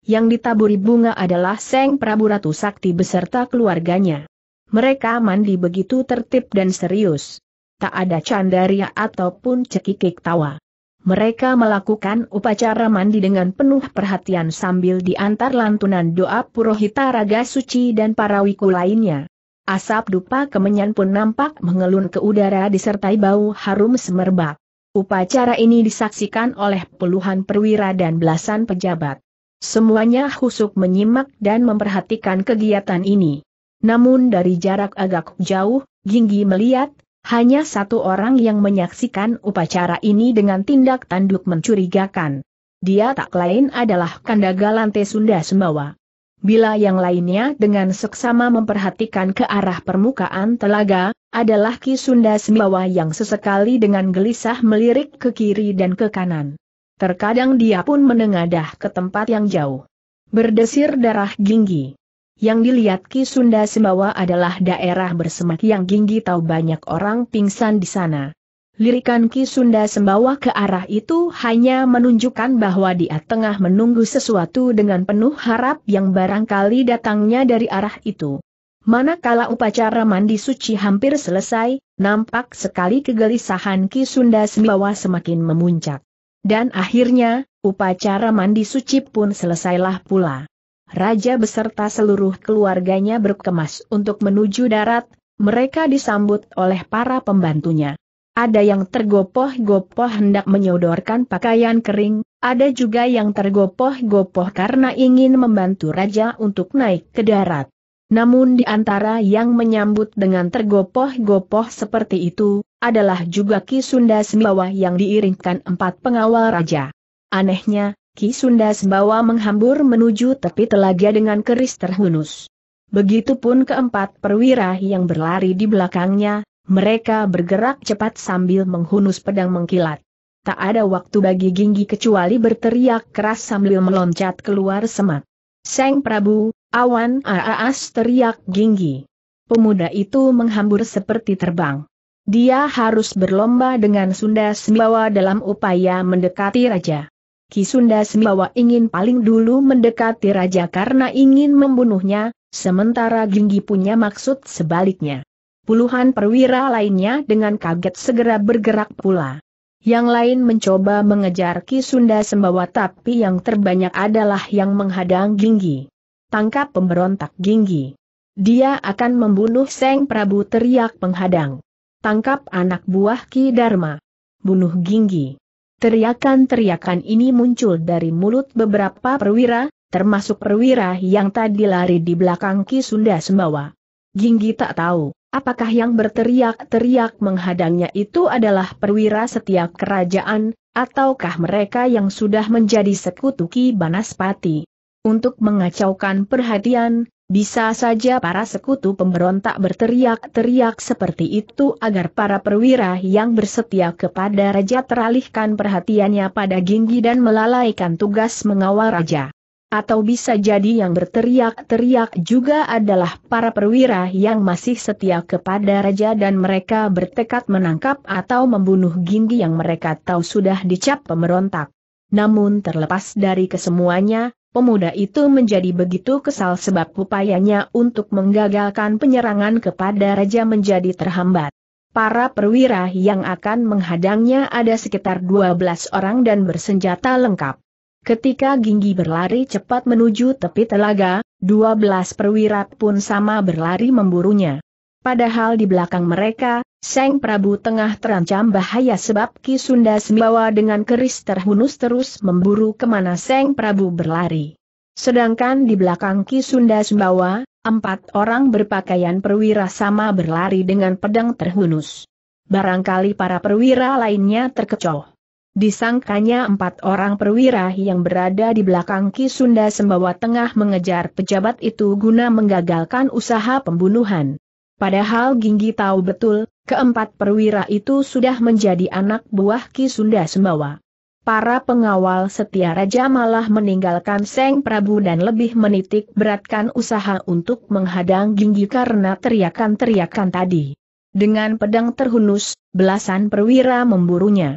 Yang ditaburi bunga adalah Seng Prabu Ratu Sakti beserta keluarganya. Mereka mandi begitu tertib dan serius tak ada candaria ataupun cekikik tawa. Mereka melakukan upacara mandi dengan penuh perhatian sambil diantar lantunan doa Purohita Raga Suci dan para wiku lainnya. Asap dupa kemenyan pun nampak mengelun ke udara disertai bau harum semerbak. Upacara ini disaksikan oleh puluhan perwira dan belasan pejabat. Semuanya husuk menyimak dan memperhatikan kegiatan ini. Namun dari jarak agak jauh, Ginggi melihat, hanya satu orang yang menyaksikan upacara ini dengan tindak tanduk mencurigakan. Dia tak lain adalah Kandagalante Sunda Sembawa. Bila yang lainnya dengan seksama memperhatikan ke arah permukaan telaga, adalah Ki Sunda Sembawa yang sesekali dengan gelisah melirik ke kiri dan ke kanan. Terkadang dia pun menengadah ke tempat yang jauh. Berdesir darah ginggi. Yang dilihat Ki Sunda Sembawa adalah daerah bersemak yang tinggi tahu banyak orang pingsan di sana. Lirikan Ki Sunda Sembawa ke arah itu hanya menunjukkan bahwa dia tengah menunggu sesuatu dengan penuh harap yang barangkali datangnya dari arah itu. Manakala upacara mandi suci hampir selesai, nampak sekali kegelisahan Ki Sunda Sembawa semakin memuncak. Dan akhirnya, upacara mandi suci pun selesailah pula. Raja beserta seluruh keluarganya berkemas untuk menuju darat, mereka disambut oleh para pembantunya. Ada yang tergopoh-gopoh hendak menyodorkan pakaian kering, ada juga yang tergopoh-gopoh karena ingin membantu raja untuk naik ke darat. Namun di antara yang menyambut dengan tergopoh-gopoh seperti itu, adalah juga Ki Sunda Sembawa yang diiringkan empat pengawal raja. Anehnya, Ki Sundas bawa menghambur menuju tepi telaga dengan keris terhunus. Begitupun keempat perwira yang berlari di belakangnya, mereka bergerak cepat sambil menghunus pedang mengkilat. Tak ada waktu bagi Ginggi kecuali berteriak keras sambil meloncat keluar semak. Seng Prabu, awan aaas teriak Ginggi. Pemuda itu menghambur seperti terbang. Dia harus berlomba dengan Sunda Sembawa dalam upaya mendekati raja. Kisunda Sembawa ingin paling dulu mendekati raja karena ingin membunuhnya, sementara Ginggi punya maksud sebaliknya. Puluhan perwira lainnya dengan kaget segera bergerak pula. Yang lain mencoba mengejar Kisunda Sembawa tapi yang terbanyak adalah yang menghadang Ginggi. Tangkap pemberontak Ginggi. Dia akan membunuh Seng Prabu teriak penghadang. Tangkap anak buah Ki Dharma. Bunuh Ginggi. Teriakan-teriakan ini muncul dari mulut beberapa perwira, termasuk perwira yang tadi lari di belakang Ki Sunda Sembawa. Jinggi tak tahu, apakah yang berteriak-teriak menghadangnya itu adalah perwira setiap kerajaan, ataukah mereka yang sudah menjadi sekutu Ki Banaspati. Untuk mengacaukan perhatian, bisa saja para sekutu pemberontak berteriak-teriak seperti itu agar para perwira yang bersetia kepada raja teralihkan perhatiannya pada Ginggi dan melalaikan tugas mengawal raja. Atau bisa jadi yang berteriak-teriak juga adalah para perwira yang masih setia kepada raja dan mereka bertekad menangkap atau membunuh Ginggi yang mereka tahu sudah dicap pemberontak. Namun terlepas dari kesemuanya, Pemuda itu menjadi begitu kesal sebab upayanya untuk menggagalkan penyerangan kepada raja menjadi terhambat. Para perwira yang akan menghadangnya ada sekitar 12 orang dan bersenjata lengkap. Ketika Ginggi berlari cepat menuju tepi telaga, 12 perwira pun sama berlari memburunya. Padahal di belakang mereka, Seng Prabu tengah terancam bahaya sebab Ki Sunda Sembawa dengan keris terhunus terus memburu kemana Seng Prabu berlari. Sedangkan di belakang Ki Sunda Sembawa, empat orang berpakaian perwira sama berlari dengan pedang terhunus. Barangkali para perwira lainnya terkecoh. Disangkanya empat orang perwira yang berada di belakang Ki Sunda Sembawa tengah mengejar pejabat itu guna menggagalkan usaha pembunuhan. Padahal Ginggi tahu betul, keempat perwira itu sudah menjadi anak buah Ki Sunda Sembawa. Para pengawal setia raja malah meninggalkan Seng Prabu dan lebih menitik beratkan usaha untuk menghadang Ginggi karena teriakan-teriakan tadi. Dengan pedang terhunus, belasan perwira memburunya.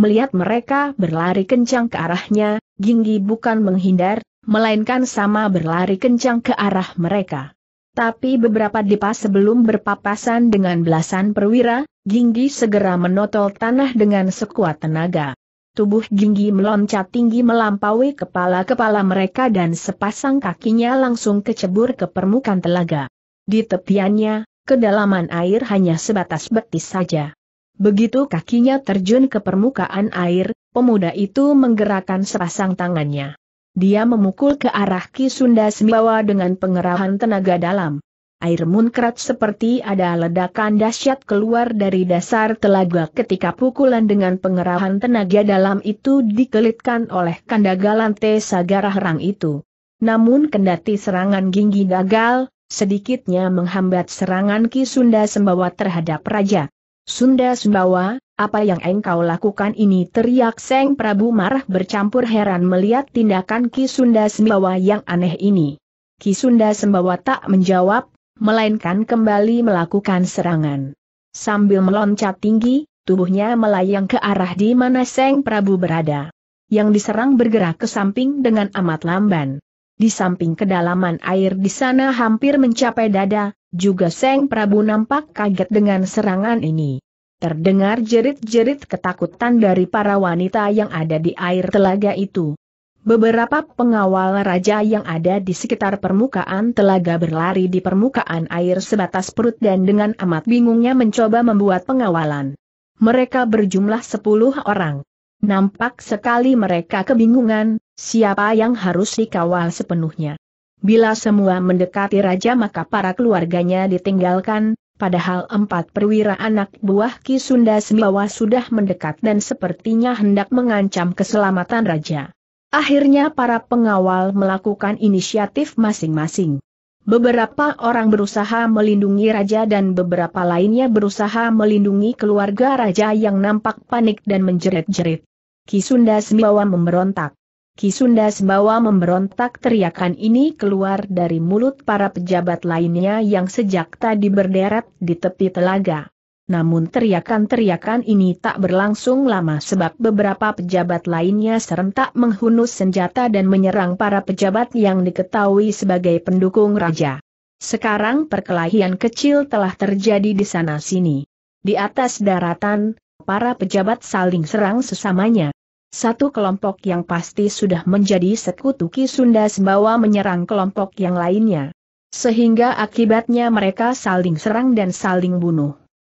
Melihat mereka berlari kencang ke arahnya, Ginggi bukan menghindar, melainkan sama berlari kencang ke arah mereka. Tapi beberapa pas sebelum berpapasan dengan belasan perwira, Ginggi segera menotol tanah dengan sekuat tenaga. Tubuh Ginggi meloncat tinggi melampaui kepala-kepala mereka dan sepasang kakinya langsung kecebur ke permukaan telaga. Di tepiannya, kedalaman air hanya sebatas betis saja. Begitu kakinya terjun ke permukaan air, pemuda itu menggerakkan sepasang tangannya. Dia memukul ke arah Ki Sunda Sembawa dengan pengerahan tenaga dalam. Air munkrat seperti ada ledakan dahsyat keluar dari dasar telaga ketika pukulan dengan pengerahan tenaga dalam itu dikelitkan oleh kandagalante sagarah rang itu. Namun kendati serangan Ginggi gagal, sedikitnya menghambat serangan Ki Sunda Sembawa terhadap Raja. Sunda Sembawa, apa yang engkau lakukan ini? Teriak Seng Prabu marah bercampur heran melihat tindakan Kisunda Sembawa yang aneh ini. Kisunda Sembawa tak menjawab, melainkan kembali melakukan serangan. Sambil meloncat tinggi, tubuhnya melayang ke arah di mana Seng Prabu berada. Yang diserang bergerak ke samping dengan amat lamban. Di samping kedalaman air di sana hampir mencapai dada, juga Seng Prabu nampak kaget dengan serangan ini. Terdengar jerit-jerit ketakutan dari para wanita yang ada di air telaga itu. Beberapa pengawal raja yang ada di sekitar permukaan telaga berlari di permukaan air sebatas perut dan dengan amat bingungnya mencoba membuat pengawalan. Mereka berjumlah sepuluh orang. Nampak sekali mereka kebingungan, siapa yang harus dikawal sepenuhnya. Bila semua mendekati raja maka para keluarganya ditinggalkan, Padahal empat perwira anak buah Ki Sunda Sembawa sudah mendekat dan sepertinya hendak mengancam keselamatan raja. Akhirnya para pengawal melakukan inisiatif masing-masing. Beberapa orang berusaha melindungi raja dan beberapa lainnya berusaha melindungi keluarga raja yang nampak panik dan menjerit-jerit. Ki Sunda Sembawa memberontak. Kisunda Sembawa memberontak teriakan ini keluar dari mulut para pejabat lainnya yang sejak tadi berderet di tepi telaga. Namun teriakan-teriakan ini tak berlangsung lama sebab beberapa pejabat lainnya serentak menghunus senjata dan menyerang para pejabat yang diketahui sebagai pendukung raja. Sekarang perkelahian kecil telah terjadi di sana-sini. Di atas daratan, para pejabat saling serang sesamanya. Satu kelompok yang pasti sudah menjadi sekutu Ki Sunda Sembawa menyerang kelompok yang lainnya. Sehingga akibatnya mereka saling serang dan saling bunuh.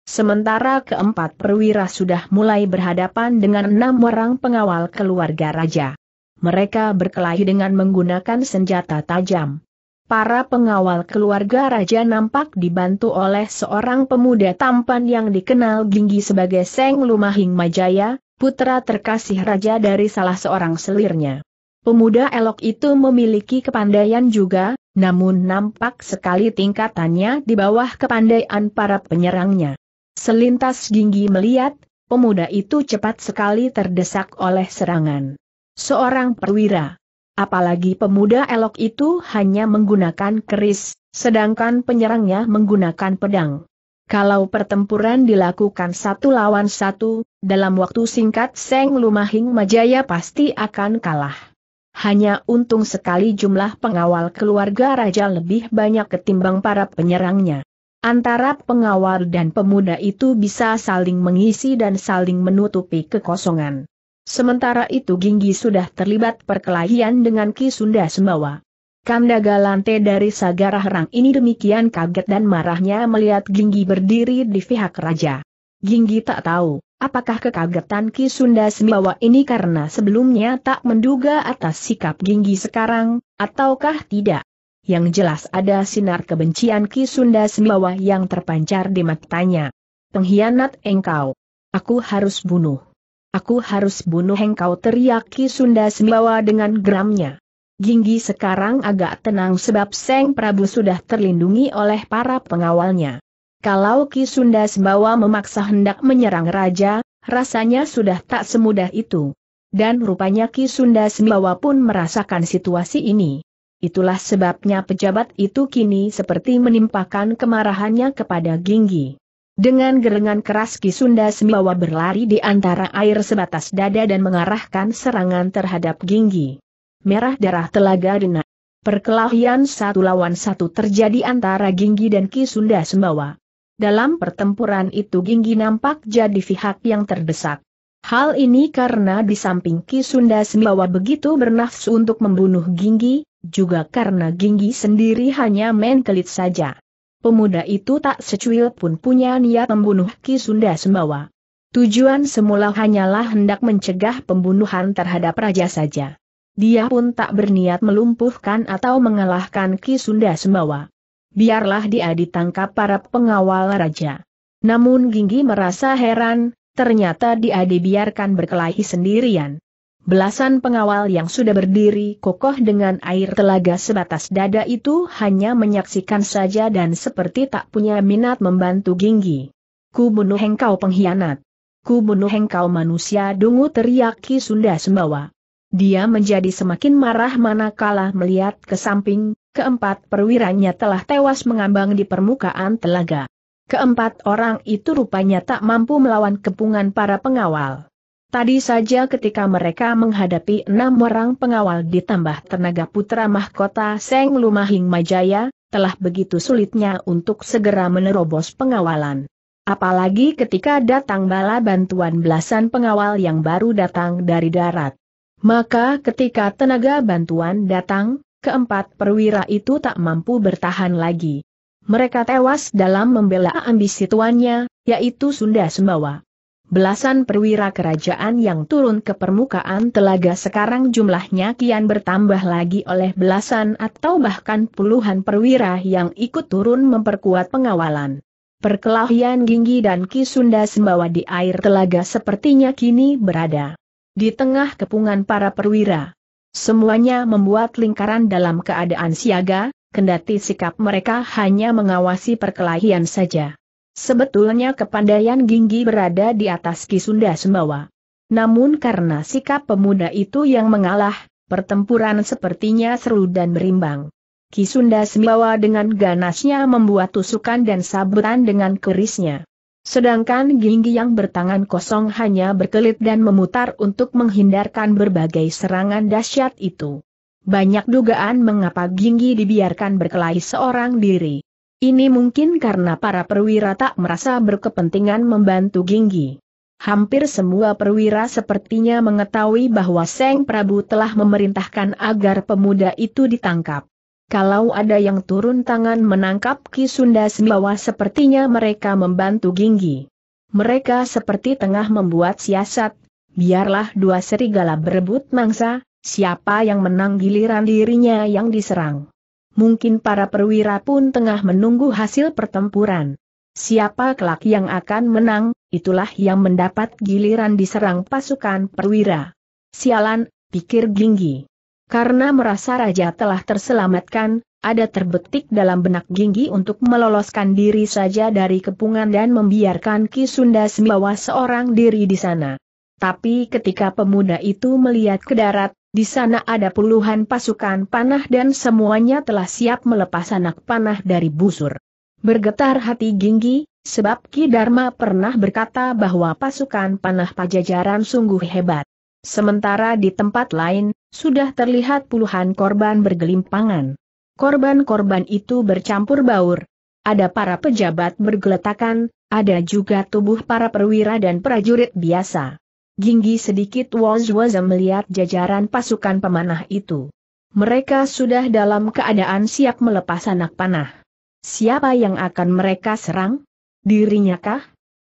Sementara keempat perwira sudah mulai berhadapan dengan enam orang pengawal keluarga raja. Mereka berkelahi dengan menggunakan senjata tajam. Para pengawal keluarga raja nampak dibantu oleh seorang pemuda tampan yang dikenal Ginggi sebagai Seng Lumahing Majaya, putra terkasih raja dari salah seorang selirnya. Pemuda elok itu memiliki kepandaian juga, namun nampak sekali tingkatannya di bawah kepandaian para penyerangnya. Selintas Ginggi melihat, pemuda itu cepat sekali terdesak oleh serangan. Seorang perwira. Apalagi pemuda elok itu hanya menggunakan keris, sedangkan penyerangnya menggunakan pedang. Kalau pertempuran dilakukan satu lawan satu, dalam waktu singkat Seng Lumahing Majaya pasti akan kalah. Hanya untung sekali jumlah pengawal keluarga raja lebih banyak ketimbang para penyerangnya. Antara pengawal dan pemuda itu bisa saling mengisi dan saling menutupi kekosongan. Sementara itu Ginggi sudah terlibat perkelahian dengan Ki Sunda Sembawa. Galante dari Sagara Herang ini demikian kaget dan marahnya melihat Ginggi berdiri di pihak raja. Ginggi tak tahu, Apakah kekagetan Ki Sunda Sembawa ini karena sebelumnya tak menduga atas sikap Ginggi sekarang, ataukah tidak? Yang jelas ada sinar kebencian Ki Sunda Sembawa yang terpancar di matanya. Pengkhianat engkau. Aku harus bunuh. Aku harus bunuh engkau teriak Ki Sunda Sembawa dengan geramnya. Ginggi sekarang agak tenang sebab Seng Prabu sudah terlindungi oleh para pengawalnya. Kalau Ki Sunda Sembawa memaksa hendak menyerang raja, rasanya sudah tak semudah itu. Dan rupanya Ki Sunda Sembawa pun merasakan situasi ini. Itulah sebabnya pejabat itu kini seperti menimpakan kemarahannya kepada Ginggi. Dengan gerengan keras Ki Sunda Sembawa berlari di antara air sebatas dada dan mengarahkan serangan terhadap Ginggi. Merah darah telaga Dena. Perkelahian satu lawan satu terjadi antara Ginggi dan Ki Sunda Sembawa. Dalam pertempuran itu Ginggi nampak jadi pihak yang terdesak. Hal ini karena di samping Ki Sunda Sembawa begitu bernafsu untuk membunuh Ginggi, juga karena Ginggi sendiri hanya menkelit saja. Pemuda itu tak secuil pun punya niat membunuh Ki Sunda Sembawa. Tujuan semula hanyalah hendak mencegah pembunuhan terhadap raja saja. Dia pun tak berniat melumpuhkan atau mengalahkan Ki Sunda Sembawa biarlah dia ditangkap para pengawal raja. Namun Ginggi merasa heran, ternyata dia dibiarkan berkelahi sendirian. Belasan pengawal yang sudah berdiri kokoh dengan air telaga sebatas dada itu hanya menyaksikan saja dan seperti tak punya minat membantu Ginggi. Ku bunuh engkau pengkhianat. Ku bunuh engkau manusia dungu teriaki Sunda Sembawa. Dia menjadi semakin marah manakala melihat ke samping, keempat perwiranya telah tewas mengambang di permukaan telaga. Keempat orang itu rupanya tak mampu melawan kepungan para pengawal. Tadi saja ketika mereka menghadapi enam orang pengawal ditambah tenaga putra mahkota Seng Lumahing Majaya, telah begitu sulitnya untuk segera menerobos pengawalan. Apalagi ketika datang bala bantuan belasan pengawal yang baru datang dari darat. Maka ketika tenaga bantuan datang, keempat perwira itu tak mampu bertahan lagi. Mereka tewas dalam membela ambisi tuannya, yaitu Sunda Sembawa. Belasan perwira kerajaan yang turun ke permukaan telaga sekarang jumlahnya kian bertambah lagi oleh belasan atau bahkan puluhan perwira yang ikut turun memperkuat pengawalan. Perkelahian Ginggi dan Ki Sunda Sembawa di air telaga sepertinya kini berada di tengah kepungan para perwira. Semuanya membuat lingkaran dalam keadaan siaga, kendati sikap mereka hanya mengawasi perkelahian saja. Sebetulnya kepandaian Ginggi berada di atas Kisunda Sembawa. Namun karena sikap pemuda itu yang mengalah, pertempuran sepertinya seru dan berimbang. Kisunda Sembawa dengan ganasnya membuat tusukan dan sabutan dengan kerisnya. Sedangkan Ginggi yang bertangan kosong hanya berkelit dan memutar untuk menghindarkan berbagai serangan dahsyat itu. Banyak dugaan mengapa Ginggi dibiarkan berkelahi seorang diri. Ini mungkin karena para perwira tak merasa berkepentingan membantu Ginggi. Hampir semua perwira sepertinya mengetahui bahwa Seng Prabu telah memerintahkan agar pemuda itu ditangkap. Kalau ada yang turun tangan menangkap Ki Sunda Sembawa sepertinya mereka membantu Ginggi. Mereka seperti tengah membuat siasat, biarlah dua serigala berebut mangsa, siapa yang menang giliran dirinya yang diserang. Mungkin para perwira pun tengah menunggu hasil pertempuran. Siapa kelak yang akan menang, itulah yang mendapat giliran diserang pasukan perwira. Sialan, pikir Ginggi. Karena merasa raja telah terselamatkan, ada terbetik dalam benak Ginggi untuk meloloskan diri saja dari kepungan dan membiarkan Ki Sunda Sembawa seorang diri di sana. Tapi ketika pemuda itu melihat ke darat, di sana ada puluhan pasukan panah dan semuanya telah siap melepas anak panah dari busur. Bergetar hati Ginggi, sebab Ki Dharma pernah berkata bahwa pasukan panah pajajaran sungguh hebat. Sementara di tempat lain, sudah terlihat puluhan korban bergelimpangan. Korban-korban itu bercampur baur. Ada para pejabat bergeletakan, ada juga tubuh para perwira dan prajurit biasa. Ginggi sedikit was-was melihat jajaran pasukan pemanah itu. Mereka sudah dalam keadaan siap melepas anak panah. Siapa yang akan mereka serang? Dirinya kah?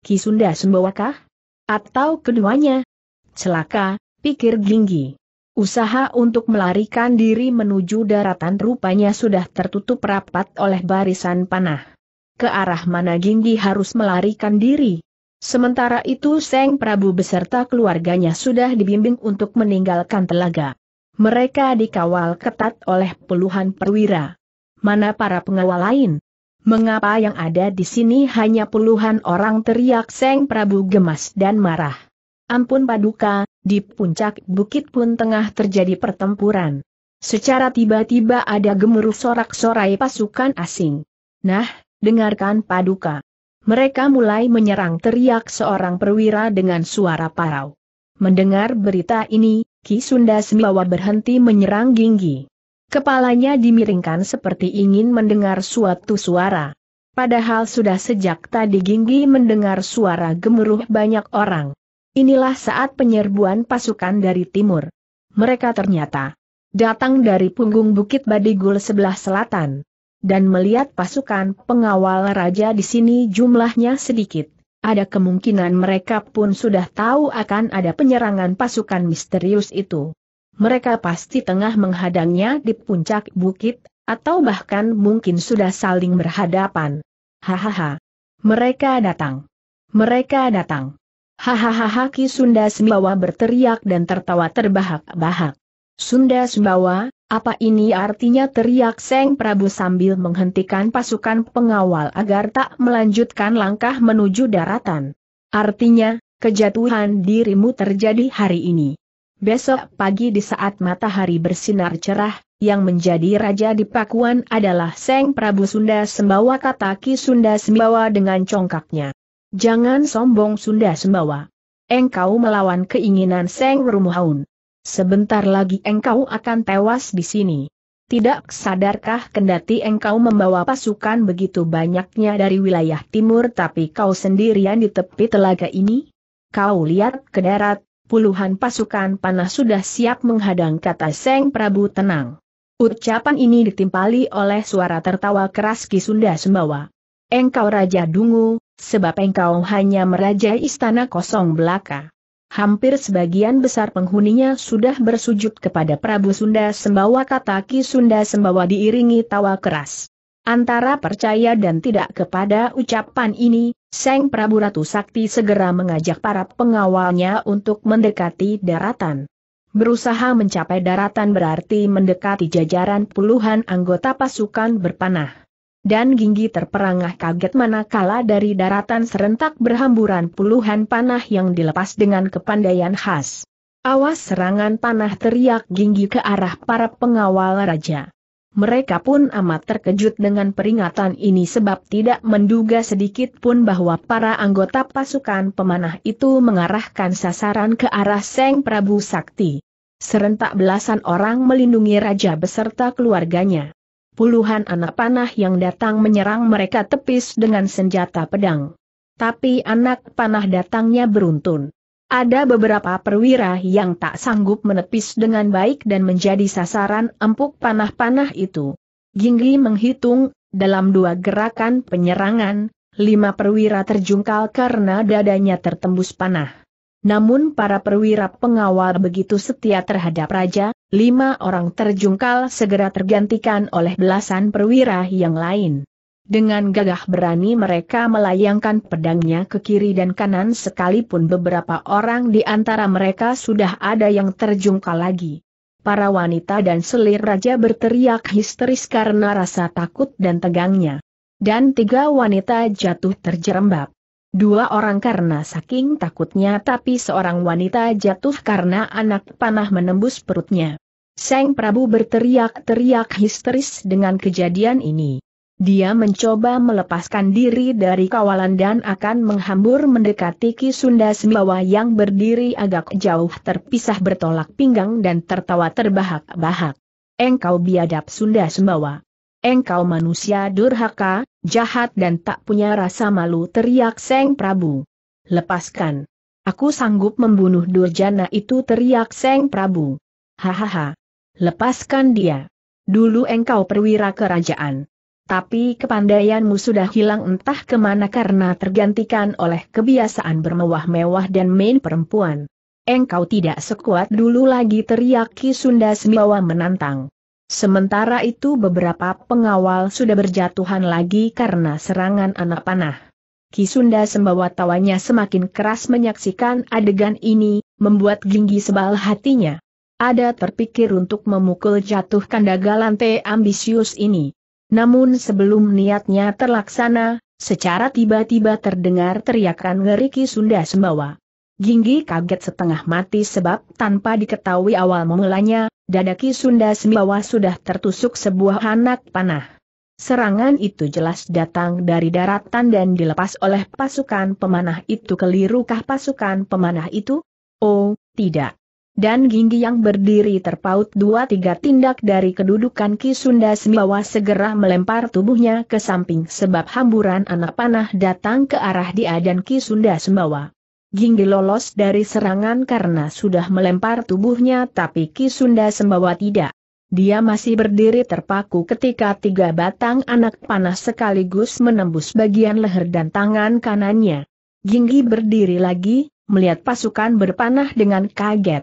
Kisunda kah? Atau keduanya? Celaka, pikir Ginggi. Usaha untuk melarikan diri menuju daratan rupanya sudah tertutup rapat oleh barisan panah. Ke arah mana Ginggi harus melarikan diri? Sementara itu Seng Prabu beserta keluarganya sudah dibimbing untuk meninggalkan telaga. Mereka dikawal ketat oleh puluhan perwira. Mana para pengawal lain? Mengapa yang ada di sini hanya puluhan orang teriak Seng Prabu gemas dan marah. Ampun paduka, di puncak bukit pun tengah terjadi pertempuran. Secara tiba-tiba ada gemuruh sorak-sorai pasukan asing. Nah, dengarkan paduka. Mereka mulai menyerang teriak seorang perwira dengan suara parau. Mendengar berita ini, Ki Sunda Sembawa berhenti menyerang Ginggi. Kepalanya dimiringkan seperti ingin mendengar suatu suara. Padahal sudah sejak tadi Ginggi mendengar suara gemuruh banyak orang. Inilah saat penyerbuan pasukan dari timur. Mereka ternyata datang dari punggung Bukit Badigul sebelah selatan. Dan melihat pasukan pengawal raja di sini jumlahnya sedikit, ada kemungkinan mereka pun sudah tahu akan ada penyerangan pasukan misterius itu. Mereka pasti tengah menghadangnya di puncak bukit, atau bahkan mungkin sudah saling berhadapan. Hahaha. Mereka datang. Mereka datang. Hahaha Ki Sunda Sembawa berteriak dan tertawa terbahak-bahak. Sunda Sembawa, apa ini artinya teriak Seng Prabu sambil menghentikan pasukan pengawal agar tak melanjutkan langkah menuju daratan. Artinya, kejatuhan dirimu terjadi hari ini. Besok pagi di saat matahari bersinar cerah, yang menjadi raja di Pakuan adalah Seng Prabu Sunda Sembawa kata Ki Sunda Sembawa dengan congkaknya. Jangan sombong Sunda Sembawa. Engkau melawan keinginan Seng Rumuhaun. Sebentar lagi engkau akan tewas di sini. Tidak sadarkah kendati engkau membawa pasukan begitu banyaknya dari wilayah timur tapi kau sendirian di tepi telaga ini? Kau lihat ke darat, puluhan pasukan panah sudah siap menghadang kata Seng Prabu tenang. Ucapan ini ditimpali oleh suara tertawa keras Ki Sunda Sembawa. Engkau Raja Dungu, Sebab engkau hanya merajai istana kosong belaka. Hampir sebagian besar penghuninya sudah bersujud kepada Prabu Sunda Sembawa kata Ki Sunda Sembawa diiringi tawa keras. Antara percaya dan tidak kepada ucapan ini, Seng Prabu Ratu Sakti segera mengajak para pengawalnya untuk mendekati daratan. Berusaha mencapai daratan berarti mendekati jajaran puluhan anggota pasukan berpanah dan Ginggi terperangah kaget manakala dari daratan serentak berhamburan puluhan panah yang dilepas dengan kepandaian khas. Awas serangan panah teriak Ginggi ke arah para pengawal raja. Mereka pun amat terkejut dengan peringatan ini sebab tidak menduga sedikit pun bahwa para anggota pasukan pemanah itu mengarahkan sasaran ke arah Seng Prabu Sakti. Serentak belasan orang melindungi raja beserta keluarganya puluhan anak panah yang datang menyerang mereka tepis dengan senjata pedang. Tapi anak panah datangnya beruntun. Ada beberapa perwira yang tak sanggup menepis dengan baik dan menjadi sasaran empuk panah-panah itu. Ginggi menghitung, dalam dua gerakan penyerangan, lima perwira terjungkal karena dadanya tertembus panah. Namun para perwira pengawal begitu setia terhadap raja, Lima orang terjungkal segera tergantikan oleh belasan perwira yang lain. Dengan gagah berani mereka melayangkan pedangnya ke kiri dan kanan sekalipun beberapa orang di antara mereka sudah ada yang terjungkal lagi. Para wanita dan selir raja berteriak histeris karena rasa takut dan tegangnya. Dan tiga wanita jatuh terjerembab. Dua orang karena saking takutnya tapi seorang wanita jatuh karena anak panah menembus perutnya. Seng Prabu berteriak-teriak histeris dengan kejadian ini. Dia mencoba melepaskan diri dari kawalan dan akan menghambur mendekati Ki Sunda Sembawa yang berdiri agak jauh terpisah bertolak pinggang dan tertawa terbahak-bahak. Engkau biadab Sunda Sembawa. Engkau manusia durhaka, jahat dan tak punya rasa malu teriak Seng Prabu. Lepaskan. Aku sanggup membunuh Durjana itu teriak Seng Prabu. Hahaha. Lepaskan dia. Dulu engkau perwira kerajaan. Tapi kepandaianmu sudah hilang entah kemana karena tergantikan oleh kebiasaan bermewah-mewah dan main perempuan. Engkau tidak sekuat dulu lagi teriak Ki Sunda Sembawa menantang. Sementara itu beberapa pengawal sudah berjatuhan lagi karena serangan anak panah. Kisunda Sembawa tawanya semakin keras menyaksikan adegan ini, membuat Ginggi sebal hatinya ada terpikir untuk memukul jatuhkan te ambisius ini. Namun sebelum niatnya terlaksana, secara tiba-tiba terdengar teriakan ngeriki Sunda Sembawa. Ginggi kaget setengah mati sebab tanpa diketahui awal mulanya, dadaki Sunda Sembawa sudah tertusuk sebuah anak panah. Serangan itu jelas datang dari daratan dan dilepas oleh pasukan pemanah itu kelirukah pasukan pemanah itu? Oh, tidak dan Ginggi yang berdiri terpaut dua-tiga tindak dari kedudukan Ki Kisunda Sembawa segera melempar tubuhnya ke samping sebab hamburan anak panah datang ke arah dia dan Ki Kisunda Sembawa. Ginggi lolos dari serangan karena sudah melempar tubuhnya tapi Ki Sunda Sembawa tidak. Dia masih berdiri terpaku ketika tiga batang anak panah sekaligus menembus bagian leher dan tangan kanannya. Ginggi berdiri lagi, melihat pasukan berpanah dengan kaget.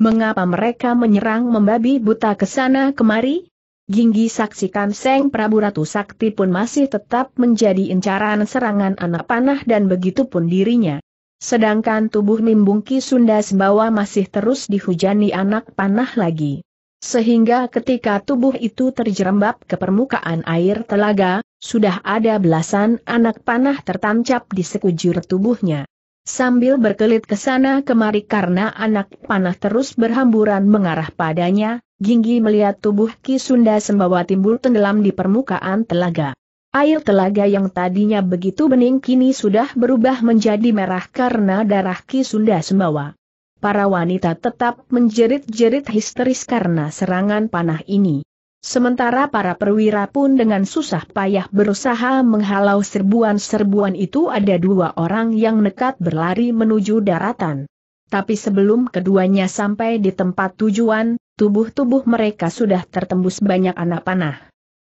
Mengapa mereka menyerang membabi buta ke sana kemari? Ginggi saksikan Seng Prabu Ratu Sakti pun masih tetap menjadi incaran serangan anak panah dan begitu pun dirinya. Sedangkan tubuh Nimbungki Sunda Sembawa masih terus dihujani anak panah lagi. Sehingga ketika tubuh itu terjerembab ke permukaan air telaga, sudah ada belasan anak panah tertancap di sekujur tubuhnya sambil berkelit ke sana kemari karena anak panah terus berhamburan mengarah padanya, Ginggi melihat tubuh Ki Sunda Sembawa timbul tenggelam di permukaan telaga. Air telaga yang tadinya begitu bening kini sudah berubah menjadi merah karena darah Ki Sunda Sembawa. Para wanita tetap menjerit-jerit histeris karena serangan panah ini. Sementara para perwira pun dengan susah payah berusaha menghalau serbuan-serbuan itu ada dua orang yang nekat berlari menuju daratan. Tapi sebelum keduanya sampai di tempat tujuan, tubuh-tubuh mereka sudah tertembus banyak anak panah.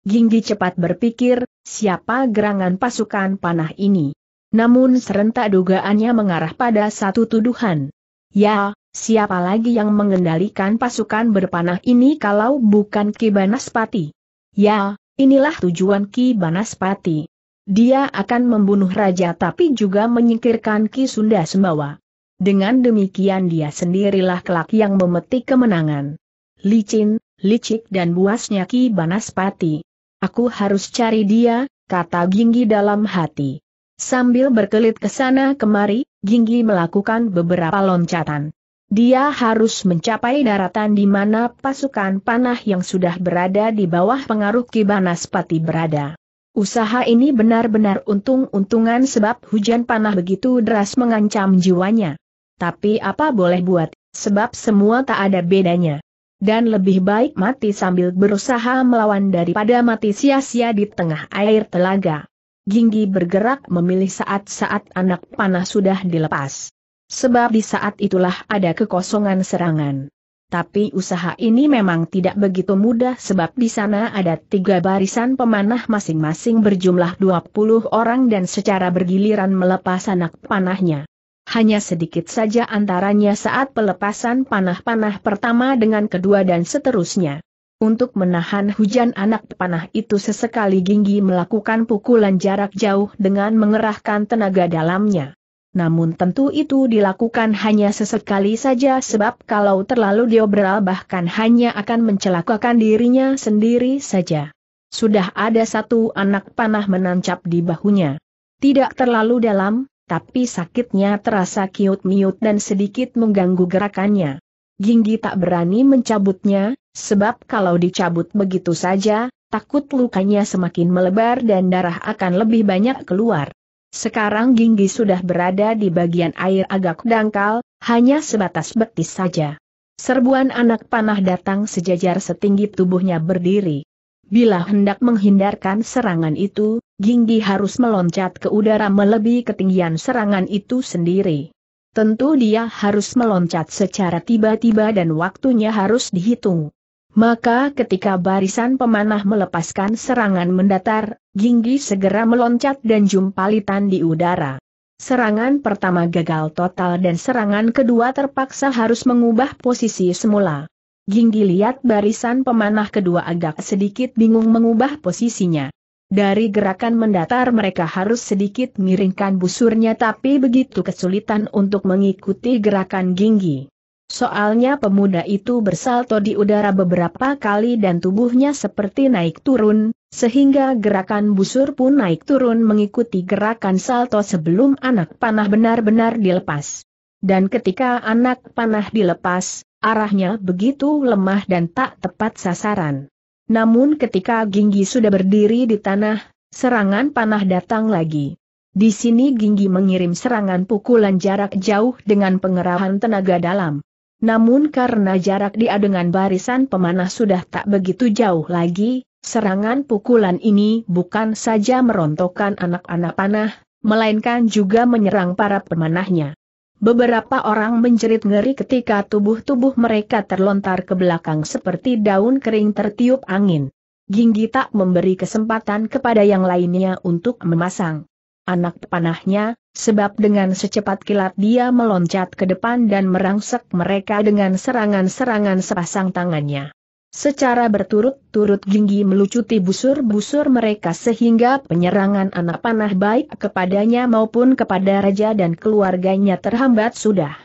Ginggi cepat berpikir, siapa gerangan pasukan panah ini? Namun serentak dugaannya mengarah pada satu tuduhan. Ya, siapa lagi yang mengendalikan pasukan berpanah ini kalau bukan Ki Banaspati? Ya, inilah tujuan Ki Banaspati. Dia akan membunuh raja tapi juga menyingkirkan Ki Sunda Sembawa. Dengan demikian dia sendirilah kelak yang memetik kemenangan. Licin, licik dan buasnya Ki Banaspati. Aku harus cari dia, kata Ginggi dalam hati. Sambil berkelit ke sana kemari, Ginggi melakukan beberapa loncatan. Dia harus mencapai daratan di mana pasukan panah yang sudah berada di bawah pengaruh Kibanaspati berada. Usaha ini benar-benar untung-untungan sebab hujan panah begitu deras mengancam jiwanya. Tapi apa boleh buat, sebab semua tak ada bedanya. Dan lebih baik mati sambil berusaha melawan daripada mati sia-sia di tengah air telaga. Ginggi bergerak memilih saat-saat anak panah sudah dilepas. Sebab di saat itulah ada kekosongan serangan. Tapi usaha ini memang tidak begitu mudah sebab di sana ada tiga barisan pemanah masing-masing berjumlah 20 orang dan secara bergiliran melepas anak panahnya. Hanya sedikit saja antaranya saat pelepasan panah-panah pertama dengan kedua dan seterusnya. Untuk menahan hujan anak panah itu sesekali Ginggi melakukan pukulan jarak jauh dengan mengerahkan tenaga dalamnya. Namun tentu itu dilakukan hanya sesekali saja sebab kalau terlalu diobral bahkan hanya akan mencelakakan dirinya sendiri saja. Sudah ada satu anak panah menancap di bahunya. Tidak terlalu dalam, tapi sakitnya terasa kiut-miut dan sedikit mengganggu gerakannya. Ginggi tak berani mencabutnya, Sebab kalau dicabut begitu saja, takut lukanya semakin melebar dan darah akan lebih banyak keluar. Sekarang Ginggi sudah berada di bagian air agak dangkal, hanya sebatas betis saja. Serbuan anak panah datang sejajar setinggi tubuhnya berdiri. Bila hendak menghindarkan serangan itu, Ginggi harus meloncat ke udara melebihi ketinggian serangan itu sendiri. Tentu dia harus meloncat secara tiba-tiba dan waktunya harus dihitung. Maka ketika barisan pemanah melepaskan serangan mendatar, Ginggi segera meloncat dan jumpalitan di udara. Serangan pertama gagal total dan serangan kedua terpaksa harus mengubah posisi semula. Ginggi lihat barisan pemanah kedua agak sedikit bingung mengubah posisinya. Dari gerakan mendatar mereka harus sedikit miringkan busurnya tapi begitu kesulitan untuk mengikuti gerakan Ginggi. Soalnya pemuda itu bersalto di udara beberapa kali dan tubuhnya seperti naik turun, sehingga gerakan busur pun naik turun mengikuti gerakan salto sebelum anak panah benar-benar dilepas. Dan ketika anak panah dilepas, arahnya begitu lemah dan tak tepat sasaran. Namun ketika Ginggi sudah berdiri di tanah, serangan panah datang lagi. Di sini Ginggi mengirim serangan pukulan jarak jauh dengan pengerahan tenaga dalam. Namun karena jarak dia dengan barisan pemanah sudah tak begitu jauh lagi, serangan pukulan ini bukan saja merontokkan anak-anak panah, melainkan juga menyerang para pemanahnya. Beberapa orang menjerit ngeri ketika tubuh-tubuh mereka terlontar ke belakang seperti daun kering tertiup angin. Ginggi tak memberi kesempatan kepada yang lainnya untuk memasang anak panahnya, Sebab dengan secepat kilat dia meloncat ke depan dan merangsek mereka dengan serangan-serangan sepasang tangannya. Secara berturut-turut Ginggi melucuti busur-busur mereka sehingga penyerangan anak panah baik kepadanya maupun kepada raja dan keluarganya terhambat sudah.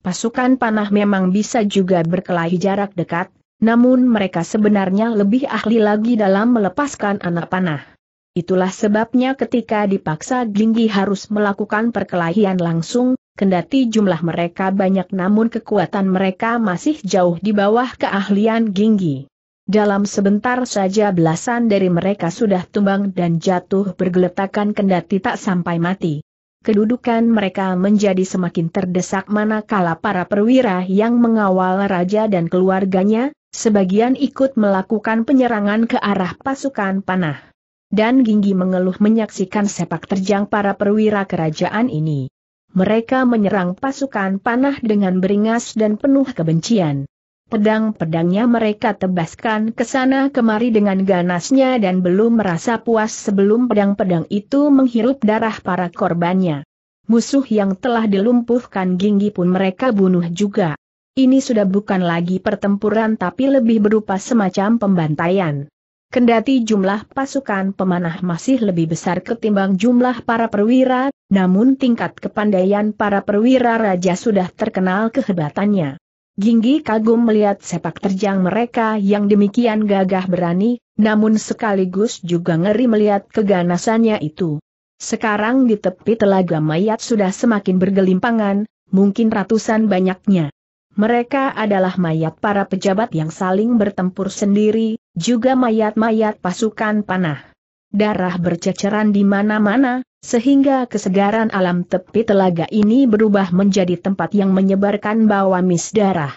Pasukan panah memang bisa juga berkelahi jarak dekat, namun mereka sebenarnya lebih ahli lagi dalam melepaskan anak panah. Itulah sebabnya ketika dipaksa Ginggi harus melakukan perkelahian langsung, kendati jumlah mereka banyak namun kekuatan mereka masih jauh di bawah keahlian Ginggi. Dalam sebentar saja belasan dari mereka sudah tumbang dan jatuh bergeletakan kendati tak sampai mati. Kedudukan mereka menjadi semakin terdesak manakala para perwira yang mengawal raja dan keluarganya, sebagian ikut melakukan penyerangan ke arah pasukan panah dan Ginggi mengeluh menyaksikan sepak terjang para perwira kerajaan ini. Mereka menyerang pasukan panah dengan beringas dan penuh kebencian. Pedang-pedangnya mereka tebaskan ke sana kemari dengan ganasnya dan belum merasa puas sebelum pedang-pedang itu menghirup darah para korbannya. Musuh yang telah dilumpuhkan Ginggi pun mereka bunuh juga. Ini sudah bukan lagi pertempuran tapi lebih berupa semacam pembantaian. Kendati jumlah pasukan pemanah masih lebih besar ketimbang jumlah para perwira, namun tingkat kepandaian para perwira raja sudah terkenal kehebatannya. Ginggi kagum melihat sepak terjang mereka yang demikian gagah berani, namun sekaligus juga ngeri melihat keganasannya itu. Sekarang di tepi telaga mayat sudah semakin bergelimpangan, mungkin ratusan banyaknya. Mereka adalah mayat para pejabat yang saling bertempur sendiri, juga mayat-mayat pasukan panah. Darah berceceran di mana-mana, sehingga kesegaran alam tepi telaga ini berubah menjadi tempat yang menyebarkan bau amis darah.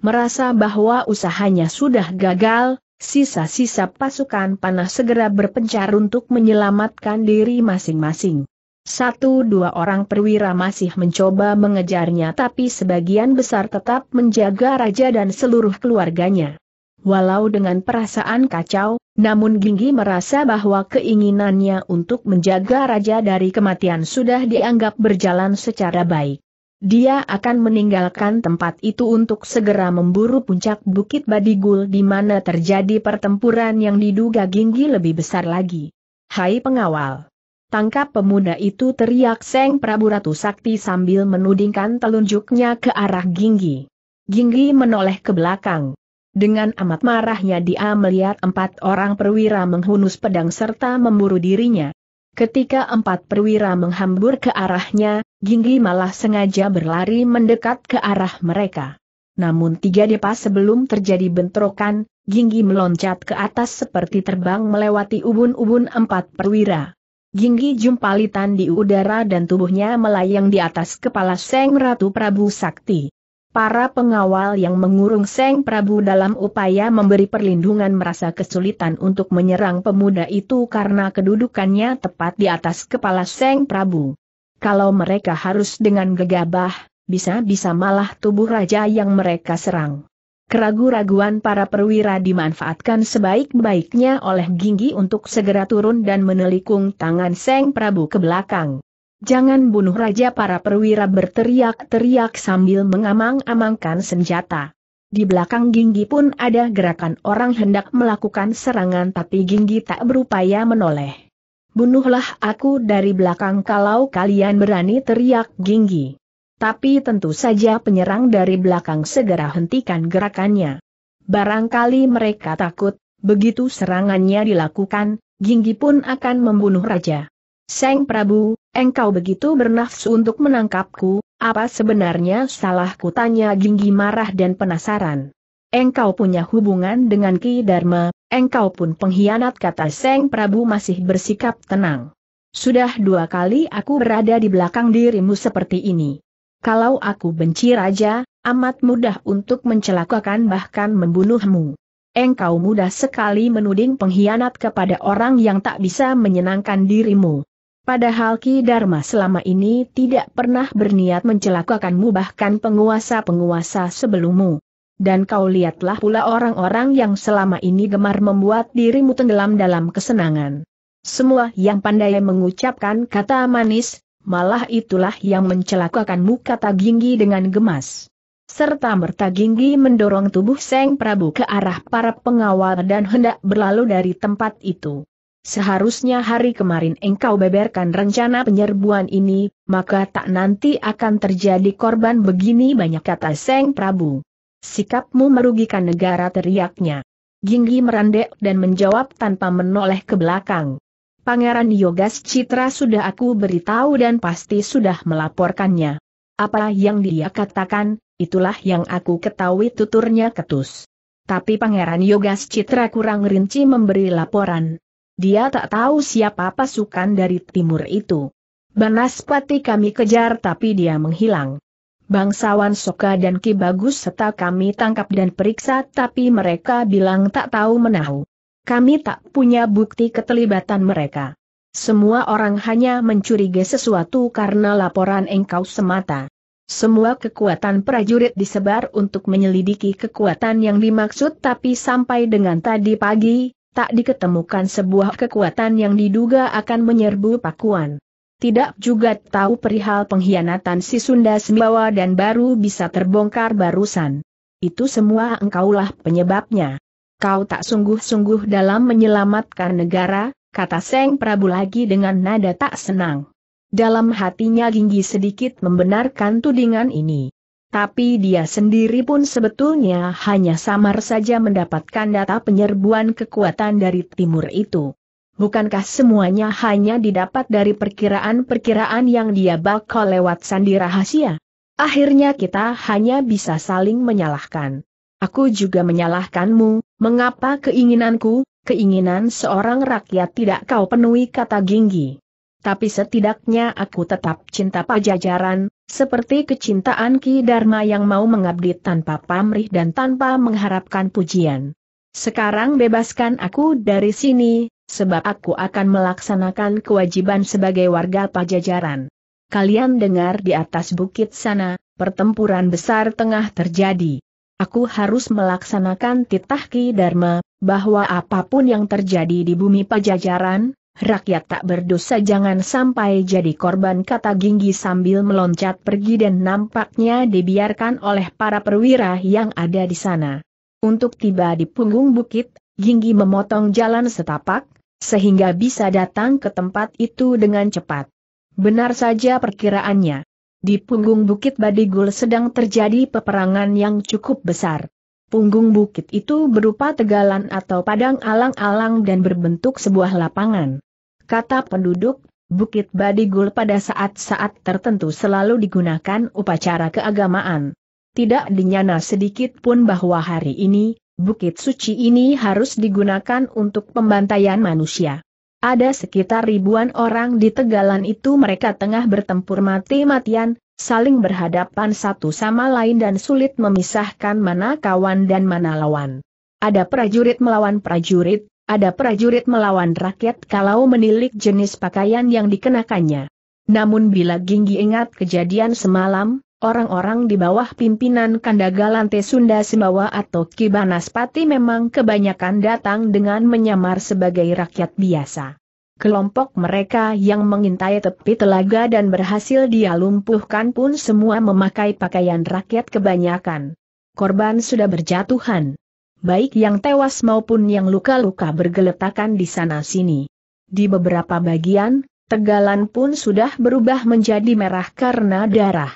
Merasa bahwa usahanya sudah gagal, sisa-sisa pasukan panah segera berpencar untuk menyelamatkan diri masing-masing. Satu dua orang perwira masih mencoba mengejarnya tapi sebagian besar tetap menjaga raja dan seluruh keluarganya. Walau dengan perasaan kacau, namun Ginggi merasa bahwa keinginannya untuk menjaga raja dari kematian sudah dianggap berjalan secara baik. Dia akan meninggalkan tempat itu untuk segera memburu puncak Bukit Badigul di mana terjadi pertempuran yang diduga Ginggi lebih besar lagi. Hai pengawal! Tangkap pemuda itu teriak Seng Prabu Ratu Sakti sambil menudingkan telunjuknya ke arah Ginggi. Ginggi menoleh ke belakang. Dengan amat marahnya dia melihat empat orang perwira menghunus pedang serta memburu dirinya. Ketika empat perwira menghambur ke arahnya, Ginggi malah sengaja berlari mendekat ke arah mereka. Namun tiga depa sebelum terjadi bentrokan, Ginggi meloncat ke atas seperti terbang melewati ubun-ubun empat perwira. Ginggi jumpalitan di udara dan tubuhnya melayang di atas kepala Seng Ratu Prabu Sakti. Para pengawal yang mengurung Seng Prabu dalam upaya memberi perlindungan merasa kesulitan untuk menyerang pemuda itu karena kedudukannya tepat di atas kepala Seng Prabu. Kalau mereka harus dengan gegabah, bisa-bisa malah tubuh raja yang mereka serang. Keragu-raguan para perwira dimanfaatkan sebaik-baiknya oleh Ginggi untuk segera turun dan menelikung tangan Seng Prabu ke belakang jangan bunuh raja para perwira berteriak-teriak sambil mengamang-amangkan senjata. Di belakang Ginggi pun ada gerakan orang hendak melakukan serangan tapi Ginggi tak berupaya menoleh. Bunuhlah aku dari belakang kalau kalian berani teriak Ginggi. Tapi tentu saja penyerang dari belakang segera hentikan gerakannya. Barangkali mereka takut, begitu serangannya dilakukan, Ginggi pun akan membunuh raja. Seng Prabu, engkau begitu bernafsu untuk menangkapku, apa sebenarnya salahku tanya Ginggi marah dan penasaran. Engkau punya hubungan dengan Ki Dharma, engkau pun pengkhianat kata Seng Prabu masih bersikap tenang. Sudah dua kali aku berada di belakang dirimu seperti ini. Kalau aku benci raja, amat mudah untuk mencelakakan bahkan membunuhmu. Engkau mudah sekali menuding pengkhianat kepada orang yang tak bisa menyenangkan dirimu. Padahal Ki Dharma selama ini tidak pernah berniat mencelakakanmu bahkan penguasa-penguasa sebelummu. Dan kau lihatlah pula orang-orang yang selama ini gemar membuat dirimu tenggelam dalam kesenangan. Semua yang pandai mengucapkan kata manis, malah itulah yang mencelakakanmu kata Ginggi dengan gemas. Serta merta Ginggi mendorong tubuh Seng Prabu ke arah para pengawal dan hendak berlalu dari tempat itu. Seharusnya hari kemarin engkau beberkan rencana penyerbuan ini, maka tak nanti akan terjadi korban begini banyak kata Seng Prabu. Sikapmu merugikan negara teriaknya. Ginggi merendek dan menjawab tanpa menoleh ke belakang. Pangeran Yogas Citra sudah aku beritahu dan pasti sudah melaporkannya. Apa yang dia katakan, itulah yang aku ketahui tuturnya ketus. Tapi Pangeran Yogas Citra kurang rinci memberi laporan. Dia tak tahu siapa pasukan dari timur itu. Banaspati kami kejar tapi dia menghilang. Bangsawan Soka dan Ki Bagus serta kami tangkap dan periksa tapi mereka bilang tak tahu menahu. Kami tak punya bukti keterlibatan mereka. Semua orang hanya mencurigai sesuatu karena laporan engkau semata. Semua kekuatan prajurit disebar untuk menyelidiki kekuatan yang dimaksud tapi sampai dengan tadi pagi, tak diketemukan sebuah kekuatan yang diduga akan menyerbu Pakuan. Tidak juga tahu perihal pengkhianatan si Sunda Sembawa dan baru bisa terbongkar barusan. Itu semua engkaulah penyebabnya. Kau tak sungguh-sungguh dalam menyelamatkan negara, kata Seng Prabu lagi dengan nada tak senang. Dalam hatinya Ginggi sedikit membenarkan tudingan ini. Tapi dia sendiri pun sebetulnya hanya samar saja mendapatkan data penyerbuan kekuatan dari timur itu. Bukankah semuanya hanya didapat dari perkiraan-perkiraan yang dia bakal lewat sandi rahasia? Akhirnya kita hanya bisa saling menyalahkan. Aku juga menyalahkanmu, mengapa keinginanku, keinginan seorang rakyat tidak kau penuhi kata Ginggi tapi setidaknya aku tetap cinta pajajaran, seperti kecintaan Ki Dharma yang mau mengabdi tanpa pamrih dan tanpa mengharapkan pujian. Sekarang bebaskan aku dari sini, sebab aku akan melaksanakan kewajiban sebagai warga pajajaran. Kalian dengar di atas bukit sana, pertempuran besar tengah terjadi. Aku harus melaksanakan titah Ki Dharma, bahwa apapun yang terjadi di bumi pajajaran, rakyat tak berdosa jangan sampai jadi korban kata Ginggi sambil meloncat pergi dan nampaknya dibiarkan oleh para perwira yang ada di sana. Untuk tiba di punggung bukit, Ginggi memotong jalan setapak, sehingga bisa datang ke tempat itu dengan cepat. Benar saja perkiraannya. Di punggung Bukit Badigul sedang terjadi peperangan yang cukup besar. Punggung bukit itu berupa tegalan atau padang alang-alang dan berbentuk sebuah lapangan. Kata penduduk, Bukit Badigul pada saat-saat tertentu selalu digunakan upacara keagamaan. Tidak dinyana sedikit pun bahwa hari ini, bukit suci ini harus digunakan untuk pembantaian manusia. Ada sekitar ribuan orang di Tegalan itu mereka tengah bertempur mati-matian, saling berhadapan satu sama lain dan sulit memisahkan mana kawan dan mana lawan. Ada prajurit melawan prajurit, ada prajurit melawan rakyat kalau menilik jenis pakaian yang dikenakannya. Namun bila Ginggi ingat kejadian semalam, orang-orang di bawah pimpinan Kandagalante Sunda Simbawa atau Kibanaspati memang kebanyakan datang dengan menyamar sebagai rakyat biasa. Kelompok mereka yang mengintai tepi telaga dan berhasil dia lumpuhkan pun semua memakai pakaian rakyat kebanyakan. Korban sudah berjatuhan. Baik yang tewas maupun yang luka-luka bergeletakan di sana-sini. Di beberapa bagian, tegalan pun sudah berubah menjadi merah karena darah.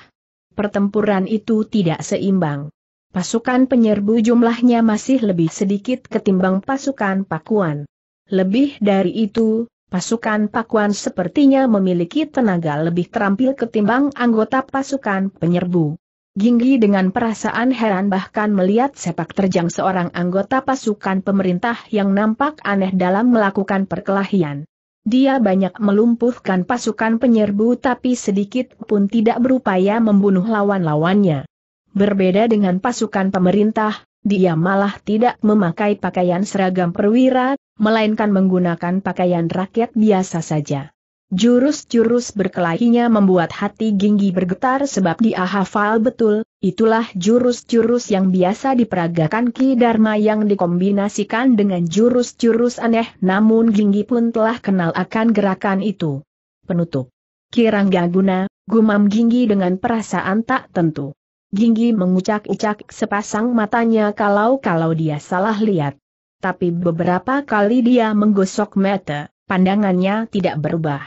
Pertempuran itu tidak seimbang. Pasukan penyerbu jumlahnya masih lebih sedikit ketimbang pasukan pakuan. Lebih dari itu, Pasukan Pakuan sepertinya memiliki tenaga lebih terampil ketimbang anggota pasukan penyerbu. Ginggi dengan perasaan heran bahkan melihat sepak terjang seorang anggota pasukan pemerintah yang nampak aneh dalam melakukan perkelahian. Dia banyak melumpuhkan pasukan penyerbu tapi sedikit pun tidak berupaya membunuh lawan-lawannya. Berbeda dengan pasukan pemerintah, dia malah tidak memakai pakaian seragam perwira, melainkan menggunakan pakaian rakyat biasa saja. Jurus-jurus berkelahinya membuat hati Ginggi bergetar sebab dia hafal betul, itulah jurus-jurus yang biasa diperagakan Ki Dharma yang dikombinasikan dengan jurus-jurus aneh namun Ginggi pun telah kenal akan gerakan itu. Penutup. Kirangga guna, gumam Ginggi dengan perasaan tak tentu. Ginggi mengucak-ucak sepasang matanya kalau-kalau dia salah lihat. Tapi beberapa kali dia menggosok mata, pandangannya tidak berubah.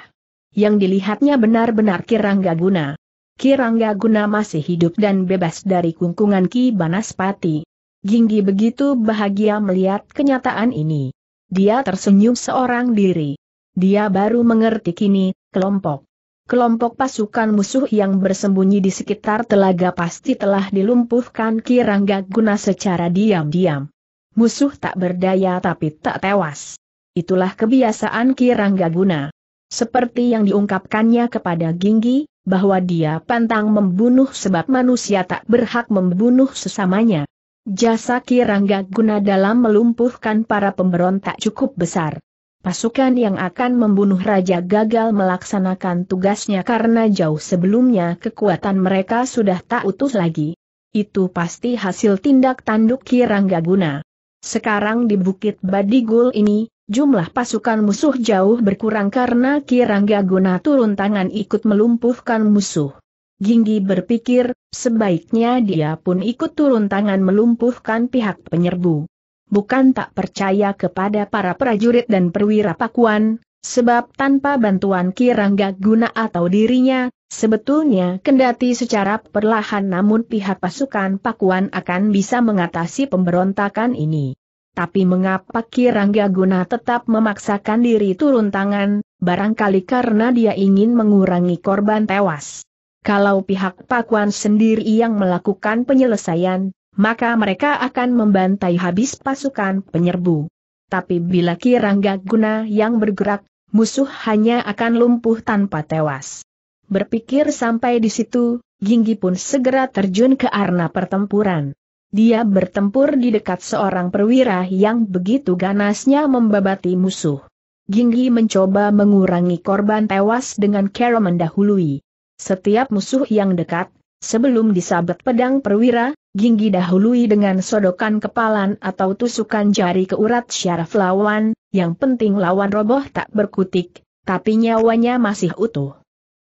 Yang dilihatnya benar-benar Kirangga Guna. Kirangga Guna masih hidup dan bebas dari kungkungan Ki Banaspati. Ginggi begitu bahagia melihat kenyataan ini. Dia tersenyum seorang diri. Dia baru mengerti kini, kelompok kelompok pasukan musuh yang bersembunyi di sekitar telaga pasti telah dilumpuhkan Kirangga Guna secara diam-diam. Musuh tak berdaya tapi tak tewas. Itulah kebiasaan Kirangga Guna. Seperti yang diungkapkannya kepada Ginggi, bahwa dia pantang membunuh sebab manusia tak berhak membunuh sesamanya. Jasa Kirangga Guna dalam melumpuhkan para pemberontak cukup besar. Pasukan yang akan membunuh Raja gagal melaksanakan tugasnya karena jauh sebelumnya kekuatan mereka sudah tak utuh lagi. Itu pasti hasil tindak tanduk Kirangga Guna. Sekarang di Bukit Badigul ini, jumlah pasukan musuh jauh berkurang karena Kirangga Guna turun tangan ikut melumpuhkan musuh. Ginggi berpikir, sebaiknya dia pun ikut turun tangan melumpuhkan pihak penyerbu bukan tak percaya kepada para prajurit dan perwira pakuan, sebab tanpa bantuan Kirangga Guna atau dirinya, sebetulnya kendati secara perlahan namun pihak pasukan Pakuan akan bisa mengatasi pemberontakan ini. Tapi mengapa Kirangga Guna tetap memaksakan diri turun tangan, barangkali karena dia ingin mengurangi korban tewas. Kalau pihak Pakuan sendiri yang melakukan penyelesaian, maka mereka akan membantai habis pasukan penyerbu. Tapi bila Kirangga Guna yang bergerak, musuh hanya akan lumpuh tanpa tewas. Berpikir sampai di situ, Ginggi pun segera terjun ke arena pertempuran. Dia bertempur di dekat seorang perwira yang begitu ganasnya membabati musuh. Ginggi mencoba mengurangi korban tewas dengan cara mendahului. Setiap musuh yang dekat, Sebelum disabet pedang perwira, Ginggi dahului dengan sodokan kepalan atau tusukan jari ke urat syaraf lawan, yang penting lawan roboh tak berkutik, tapi nyawanya masih utuh.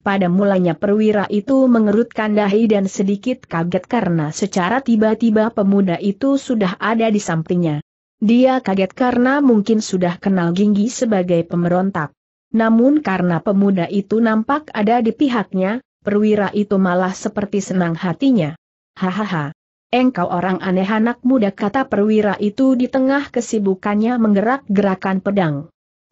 Pada mulanya perwira itu mengerutkan dahi dan sedikit kaget karena secara tiba-tiba pemuda itu sudah ada di sampingnya. Dia kaget karena mungkin sudah kenal Ginggi sebagai pemberontak. Namun karena pemuda itu nampak ada di pihaknya, perwira itu malah seperti senang hatinya. Hahaha. Engkau orang aneh anak muda kata perwira itu di tengah kesibukannya menggerak-gerakan pedang.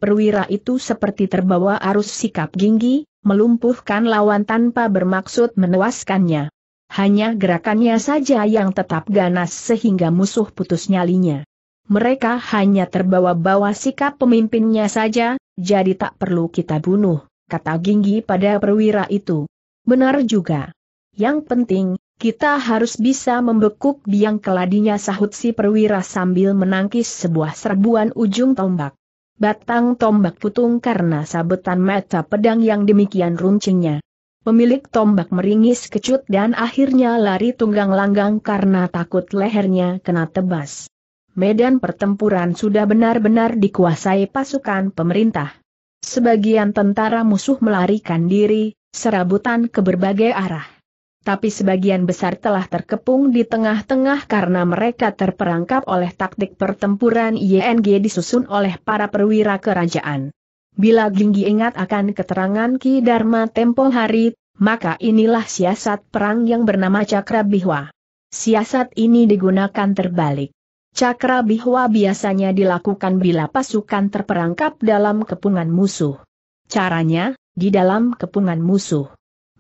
Perwira itu seperti terbawa arus sikap ginggi, melumpuhkan lawan tanpa bermaksud menewaskannya. Hanya gerakannya saja yang tetap ganas sehingga musuh putus nyalinya. Mereka hanya terbawa-bawa sikap pemimpinnya saja, jadi tak perlu kita bunuh, kata Ginggi pada perwira itu. Benar juga. Yang penting, kita harus bisa membekuk biang keladinya sahut si perwira sambil menangkis sebuah serbuan ujung tombak. Batang tombak putung karena sabetan mata pedang yang demikian runcingnya. Pemilik tombak meringis kecut dan akhirnya lari tunggang langgang karena takut lehernya kena tebas. Medan pertempuran sudah benar-benar dikuasai pasukan pemerintah. Sebagian tentara musuh melarikan diri, serabutan ke berbagai arah. Tapi sebagian besar telah terkepung di tengah-tengah karena mereka terperangkap oleh taktik pertempuran Yng disusun oleh para perwira kerajaan. Bila Ginggi ingat akan keterangan Ki Dharma tempo hari, maka inilah siasat perang yang bernama Cakra Bihwa. Siasat ini digunakan terbalik. Cakra Bihwa biasanya dilakukan bila pasukan terperangkap dalam kepungan musuh. Caranya, di dalam kepungan musuh.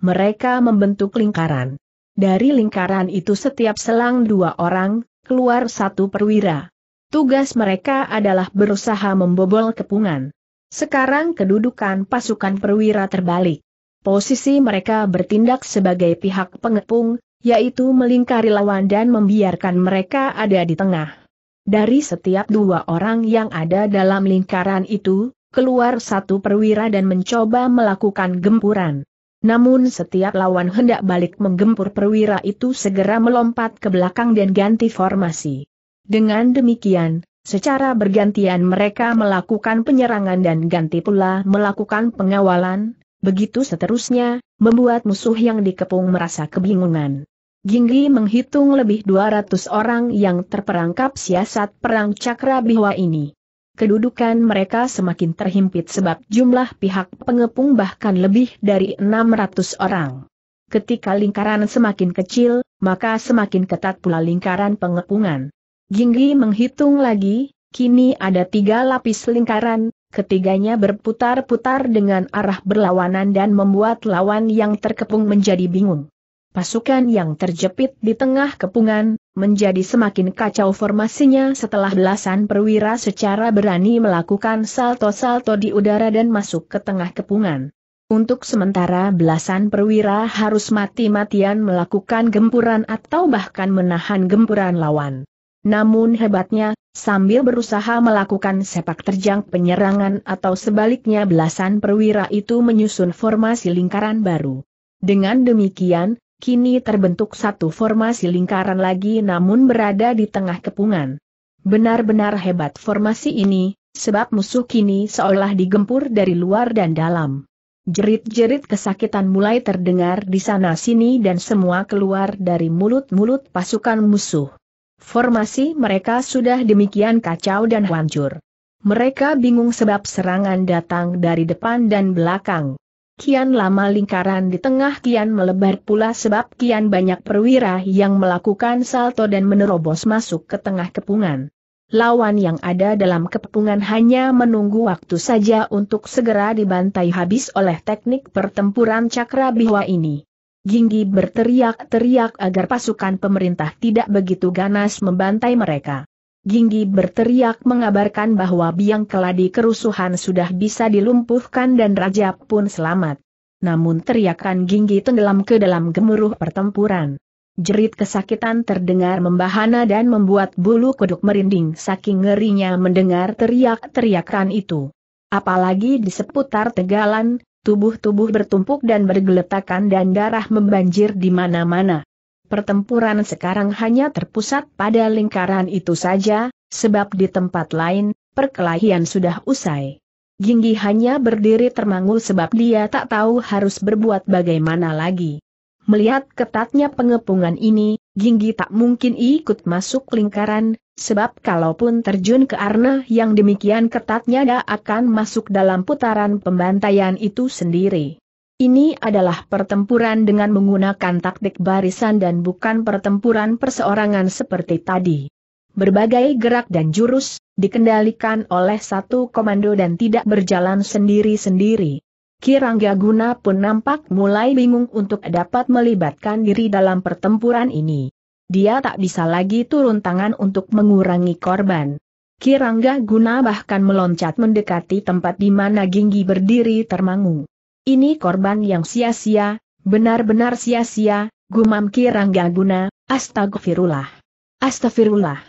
Mereka membentuk lingkaran. Dari lingkaran itu setiap selang dua orang, keluar satu perwira. Tugas mereka adalah berusaha membobol kepungan. Sekarang kedudukan pasukan perwira terbalik. Posisi mereka bertindak sebagai pihak pengepung, yaitu melingkari lawan dan membiarkan mereka ada di tengah. Dari setiap dua orang yang ada dalam lingkaran itu, keluar satu perwira dan mencoba melakukan gempuran. Namun setiap lawan hendak balik menggempur perwira itu segera melompat ke belakang dan ganti formasi. Dengan demikian, secara bergantian mereka melakukan penyerangan dan ganti pula melakukan pengawalan, begitu seterusnya, membuat musuh yang dikepung merasa kebingungan. Ginggi menghitung lebih 200 orang yang terperangkap siasat perang Cakra Bihwa ini kedudukan mereka semakin terhimpit sebab jumlah pihak pengepung bahkan lebih dari 600 orang. Ketika lingkaran semakin kecil, maka semakin ketat pula lingkaran pengepungan. Jinggi menghitung lagi, kini ada tiga lapis lingkaran, ketiganya berputar-putar dengan arah berlawanan dan membuat lawan yang terkepung menjadi bingung. Pasukan yang terjepit di tengah kepungan, menjadi semakin kacau formasinya setelah belasan perwira secara berani melakukan salto-salto di udara dan masuk ke tengah kepungan. Untuk sementara belasan perwira harus mati-matian melakukan gempuran atau bahkan menahan gempuran lawan. Namun hebatnya, sambil berusaha melakukan sepak terjang penyerangan atau sebaliknya belasan perwira itu menyusun formasi lingkaran baru. Dengan demikian, kini terbentuk satu formasi lingkaran lagi namun berada di tengah kepungan. Benar-benar hebat formasi ini, sebab musuh kini seolah digempur dari luar dan dalam. Jerit-jerit kesakitan mulai terdengar di sana-sini dan semua keluar dari mulut-mulut pasukan musuh. Formasi mereka sudah demikian kacau dan hancur. Mereka bingung sebab serangan datang dari depan dan belakang. Kian lama lingkaran di tengah kian melebar pula sebab kian banyak perwira yang melakukan salto dan menerobos masuk ke tengah kepungan. Lawan yang ada dalam kepungan hanya menunggu waktu saja untuk segera dibantai habis oleh teknik pertempuran cakra bihwa ini. Ginggi berteriak-teriak agar pasukan pemerintah tidak begitu ganas membantai mereka. Ginggi berteriak mengabarkan bahwa biang keladi kerusuhan sudah bisa dilumpuhkan dan raja pun selamat. Namun teriakan Ginggi tenggelam ke dalam gemuruh pertempuran. Jerit kesakitan terdengar membahana dan membuat bulu kuduk merinding saking ngerinya mendengar teriak-teriakan itu. Apalagi di seputar tegalan, tubuh-tubuh bertumpuk dan bergeletakan dan darah membanjir di mana-mana pertempuran sekarang hanya terpusat pada lingkaran itu saja, sebab di tempat lain, perkelahian sudah usai. Ginggi hanya berdiri termangu sebab dia tak tahu harus berbuat bagaimana lagi. Melihat ketatnya pengepungan ini, Ginggi tak mungkin ikut masuk lingkaran, sebab kalaupun terjun ke arna yang demikian ketatnya dia akan masuk dalam putaran pembantaian itu sendiri. Ini adalah pertempuran dengan menggunakan taktik barisan dan bukan pertempuran perseorangan seperti tadi. Berbagai gerak dan jurus, dikendalikan oleh satu komando dan tidak berjalan sendiri-sendiri. Kirangga Guna pun nampak mulai bingung untuk dapat melibatkan diri dalam pertempuran ini. Dia tak bisa lagi turun tangan untuk mengurangi korban. Kirangga Guna bahkan meloncat mendekati tempat di mana Ginggi berdiri termangu. Ini korban yang sia-sia, benar-benar sia-sia, gumam Kirangga Guna, astagfirullah. Astagfirullah.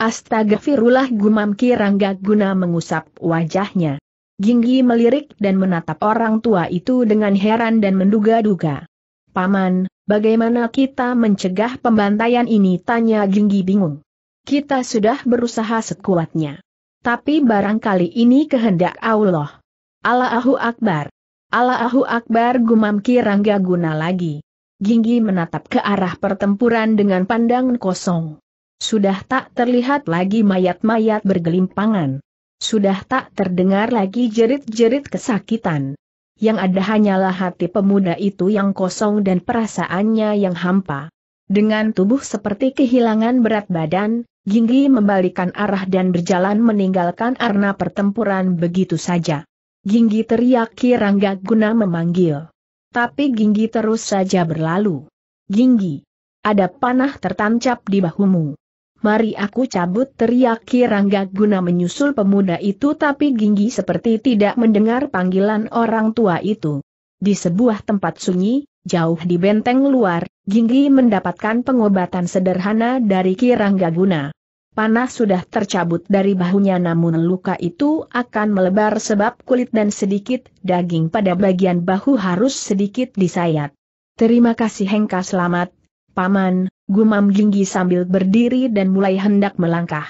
Astagfirullah gumam Kirangga Guna mengusap wajahnya. Ginggi melirik dan menatap orang tua itu dengan heran dan menduga-duga. Paman, bagaimana kita mencegah pembantaian ini? Tanya Ginggi bingung. Kita sudah berusaha sekuatnya. Tapi barangkali ini kehendak Allah. Allahu Akbar. Allahu Akbar gumam Kirangga guna lagi. Ginggi menatap ke arah pertempuran dengan pandangan kosong. Sudah tak terlihat lagi mayat-mayat bergelimpangan. Sudah tak terdengar lagi jerit-jerit kesakitan. Yang ada hanyalah hati pemuda itu yang kosong dan perasaannya yang hampa. Dengan tubuh seperti kehilangan berat badan, Ginggi membalikan arah dan berjalan meninggalkan arena pertempuran begitu saja. Ginggi teriaki Kirangga guna memanggil. Tapi Ginggi terus saja berlalu. Ginggi, ada panah tertancap di bahumu. Mari aku cabut teriaki Kirangga guna menyusul pemuda itu tapi Ginggi seperti tidak mendengar panggilan orang tua itu. Di sebuah tempat sunyi, jauh di benteng luar, Ginggi mendapatkan pengobatan sederhana dari Kirangga guna. Panah sudah tercabut dari bahunya namun luka itu akan melebar sebab kulit dan sedikit daging pada bagian bahu harus sedikit disayat. Terima kasih Hengka selamat, Paman, gumam Jinggi sambil berdiri dan mulai hendak melangkah.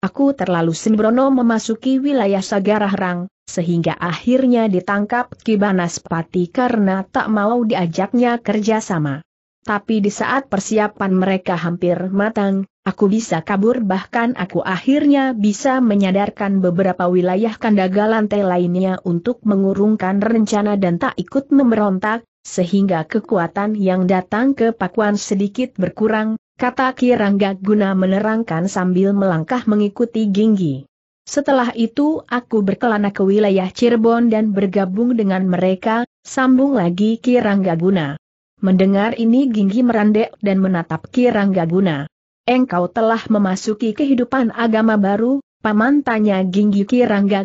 Aku terlalu sembrono memasuki wilayah Sagara Rang, sehingga akhirnya ditangkap Kibanaspati karena tak mau diajaknya kerjasama tapi di saat persiapan mereka hampir matang, aku bisa kabur bahkan aku akhirnya bisa menyadarkan beberapa wilayah kandaga lantai lainnya untuk mengurungkan rencana dan tak ikut memberontak, sehingga kekuatan yang datang ke Pakuan sedikit berkurang, kata Kirangga guna menerangkan sambil melangkah mengikuti Ginggi. Setelah itu aku berkelana ke wilayah Cirebon dan bergabung dengan mereka, sambung lagi Kirangga guna. Mendengar ini Ginggi merandek dan menatap Guna. Engkau telah memasuki kehidupan agama baru, paman tanya Ginggi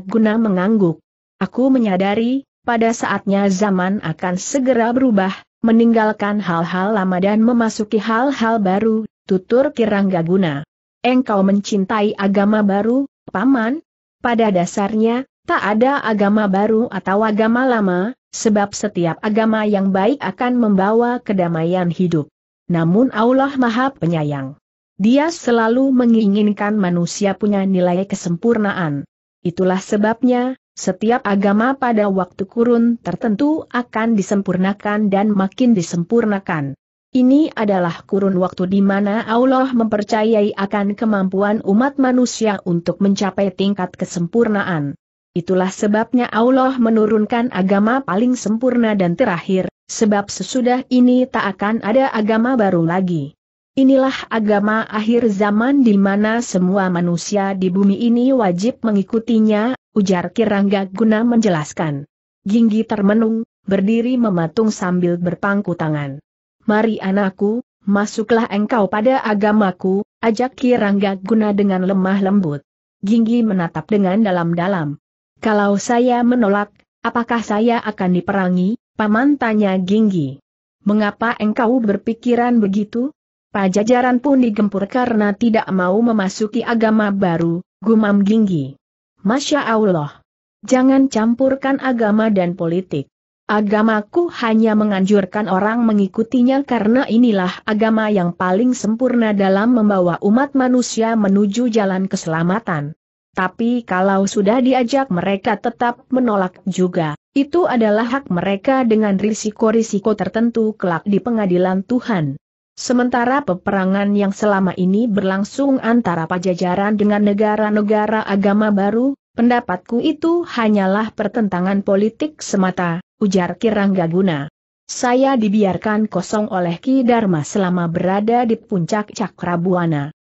Guna mengangguk. Aku menyadari, pada saatnya zaman akan segera berubah, meninggalkan hal-hal lama dan memasuki hal-hal baru, tutur Guna. Engkau mencintai agama baru, paman? Pada dasarnya, Tak ada agama baru atau agama lama, sebab setiap agama yang baik akan membawa kedamaian hidup. Namun Allah Maha Penyayang. Dia selalu menginginkan manusia punya nilai kesempurnaan. Itulah sebabnya, setiap agama pada waktu kurun tertentu akan disempurnakan dan makin disempurnakan. Ini adalah kurun waktu di mana Allah mempercayai akan kemampuan umat manusia untuk mencapai tingkat kesempurnaan. Itulah sebabnya Allah menurunkan agama paling sempurna dan terakhir, sebab sesudah ini tak akan ada agama baru lagi. Inilah agama akhir zaman di mana semua manusia di bumi ini wajib mengikutinya, ujar Kirangga guna menjelaskan. Ginggi termenung, berdiri mematung sambil berpangku tangan. Mari anakku, masuklah engkau pada agamaku, ajak Kirangga guna dengan lemah lembut. Ginggi menatap dengan dalam-dalam. Kalau saya menolak, apakah saya akan diperangi? Paman tanya Ginggi. Mengapa engkau berpikiran begitu? Pajajaran pun digempur karena tidak mau memasuki agama baru, gumam Ginggi. Masya Allah. Jangan campurkan agama dan politik. Agamaku hanya menganjurkan orang mengikutinya karena inilah agama yang paling sempurna dalam membawa umat manusia menuju jalan keselamatan. Tapi kalau sudah diajak mereka tetap menolak juga. Itu adalah hak mereka dengan risiko-risiko tertentu kelak di pengadilan Tuhan. Sementara peperangan yang selama ini berlangsung antara pajajaran dengan negara-negara agama baru, pendapatku itu hanyalah pertentangan politik semata, ujar Kiranggaguna. Saya dibiarkan kosong oleh Ki Dharma selama berada di puncak Cakrabuana.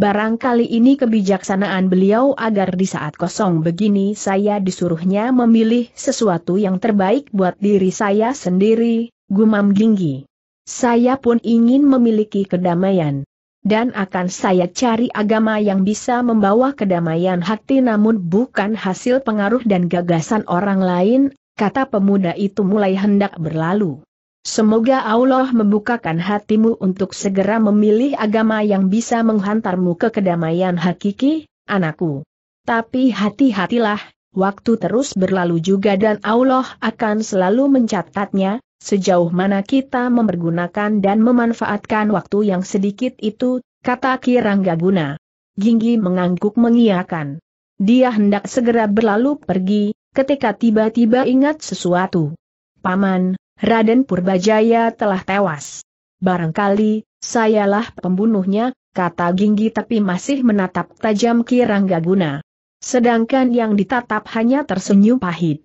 Barangkali ini kebijaksanaan beliau agar di saat kosong begini saya disuruhnya memilih sesuatu yang terbaik buat diri saya sendiri, gumam Ginggi. Saya pun ingin memiliki kedamaian. Dan akan saya cari agama yang bisa membawa kedamaian hati namun bukan hasil pengaruh dan gagasan orang lain, kata pemuda itu mulai hendak berlalu. Semoga Allah membukakan hatimu untuk segera memilih agama yang bisa menghantarmu ke kedamaian hakiki, anakku. Tapi hati-hatilah, waktu terus berlalu juga dan Allah akan selalu mencatatnya, sejauh mana kita mempergunakan dan memanfaatkan waktu yang sedikit itu, kata Kirangga Guna. Ginggi mengangguk mengiakan. Dia hendak segera berlalu pergi, ketika tiba-tiba ingat sesuatu. Paman, Raden Purbajaya telah tewas. Barangkali, sayalah pembunuhnya, kata Ginggi tapi masih menatap tajam Kirangga Guna. Sedangkan yang ditatap hanya tersenyum pahit.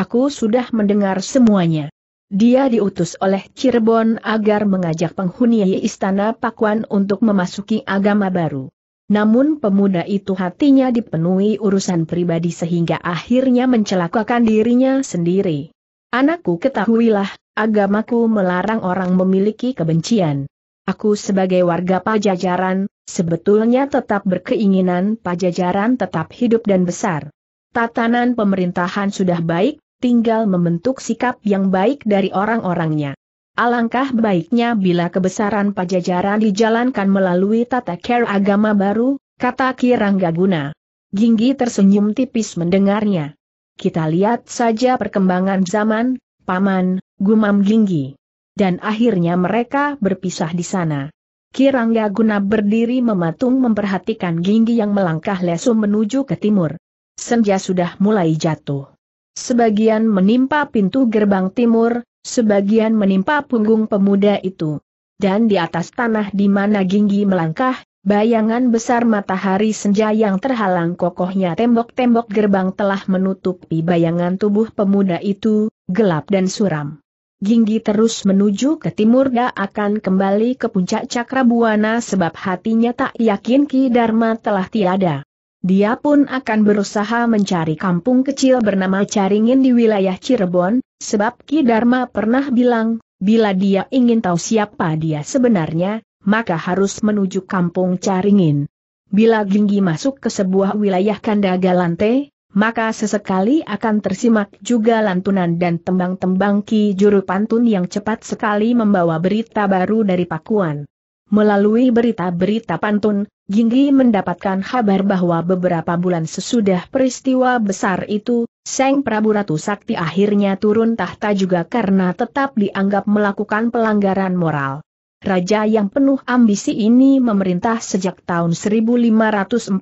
Aku sudah mendengar semuanya. Dia diutus oleh Cirebon agar mengajak penghuni istana Pakuan untuk memasuki agama baru. Namun pemuda itu hatinya dipenuhi urusan pribadi sehingga akhirnya mencelakakan dirinya sendiri. Anakku ketahuilah, agamaku melarang orang memiliki kebencian. Aku sebagai warga pajajaran, sebetulnya tetap berkeinginan pajajaran tetap hidup dan besar. Tatanan pemerintahan sudah baik, tinggal membentuk sikap yang baik dari orang-orangnya. Alangkah baiknya bila kebesaran pajajaran dijalankan melalui tata care agama baru, kata Kirangga Guna. Ginggi tersenyum tipis mendengarnya. Kita lihat saja perkembangan zaman, paman, gumam Linggi. Dan akhirnya mereka berpisah di sana. Kirangga Guna berdiri mematung memperhatikan Ginggi yang melangkah lesu menuju ke timur. Senja sudah mulai jatuh. Sebagian menimpa pintu gerbang timur, sebagian menimpa punggung pemuda itu. Dan di atas tanah di mana Ginggi melangkah, Bayangan besar matahari senja yang terhalang kokohnya tembok-tembok gerbang telah menutupi bayangan tubuh pemuda itu, gelap dan suram. Ginggi terus menuju ke timur dan akan kembali ke puncak Cakrabuana sebab hatinya tak yakin Ki Dharma telah tiada. Dia pun akan berusaha mencari kampung kecil bernama Caringin di wilayah Cirebon, sebab Ki Dharma pernah bilang, bila dia ingin tahu siapa dia sebenarnya, maka harus menuju kampung Caringin. Bila Ginggi masuk ke sebuah wilayah kanda galante, maka sesekali akan tersimak juga lantunan dan tembang-tembang Ki Juru Pantun yang cepat sekali membawa berita baru dari Pakuan. Melalui berita-berita pantun, Ginggi mendapatkan kabar bahwa beberapa bulan sesudah peristiwa besar itu, Seng Prabu Ratu Sakti akhirnya turun tahta juga karena tetap dianggap melakukan pelanggaran moral. Raja yang penuh ambisi ini memerintah sejak tahun 1543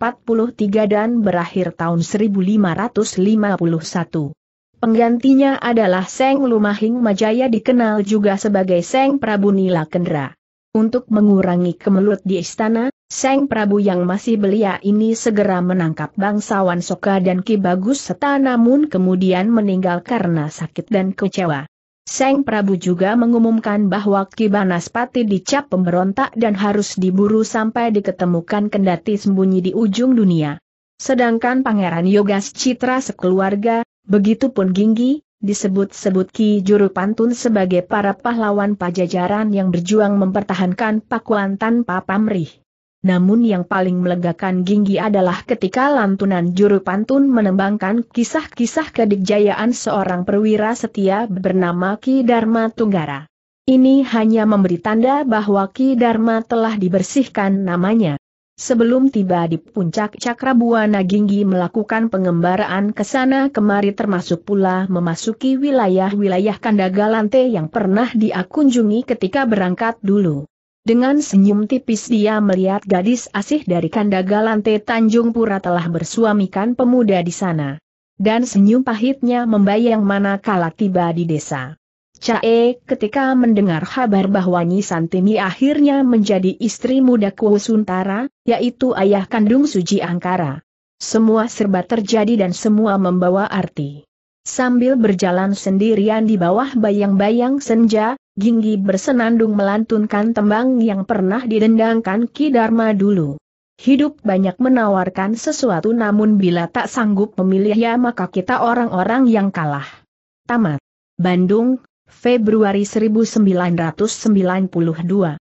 dan berakhir tahun 1551. Penggantinya adalah Seng Lumahing Majaya dikenal juga sebagai Seng Prabu Nila Kendra. Untuk mengurangi kemelut di istana, Seng Prabu yang masih belia ini segera menangkap bangsawan Soka dan Ki Bagus Seta namun kemudian meninggal karena sakit dan kecewa. Seng Prabu juga mengumumkan bahwa Kibanaspati dicap pemberontak dan harus diburu sampai diketemukan kendati sembunyi di ujung dunia. Sedangkan Pangeran Yogas Citra sekeluarga, begitupun Ginggi, disebut-sebut Ki Juru Pantun sebagai para pahlawan pajajaran yang berjuang mempertahankan pakuan tanpa pamrih namun yang paling melegakan ginggi adalah ketika lantunan juru pantun menembangkan kisah-kisah kedikjayaan seorang perwira setia bernama Ki Dharma Tunggara. Ini hanya memberi tanda bahwa Ki Dharma telah dibersihkan namanya. Sebelum tiba di puncak Cakrabuana Ginggi melakukan pengembaraan ke sana kemari termasuk pula memasuki wilayah-wilayah Kandagalante yang pernah dia kunjungi ketika berangkat dulu. Dengan senyum tipis dia melihat gadis asih dari Lante Tanjung Pura telah bersuamikan pemuda di sana. Dan senyum pahitnya membayang mana manakala tiba di desa. Cae ketika mendengar kabar bahwa Nyi Santimi akhirnya menjadi istri muda Kusuntara, yaitu ayah kandung Suji Angkara. Semua serba terjadi dan semua membawa arti. Sambil berjalan sendirian di bawah bayang-bayang senja, Ginggi bersenandung melantunkan tembang yang pernah didendangkan Ki Dharma dulu. Hidup banyak menawarkan sesuatu namun bila tak sanggup memilih ya maka kita orang-orang yang kalah. Tamat. Bandung, Februari 1992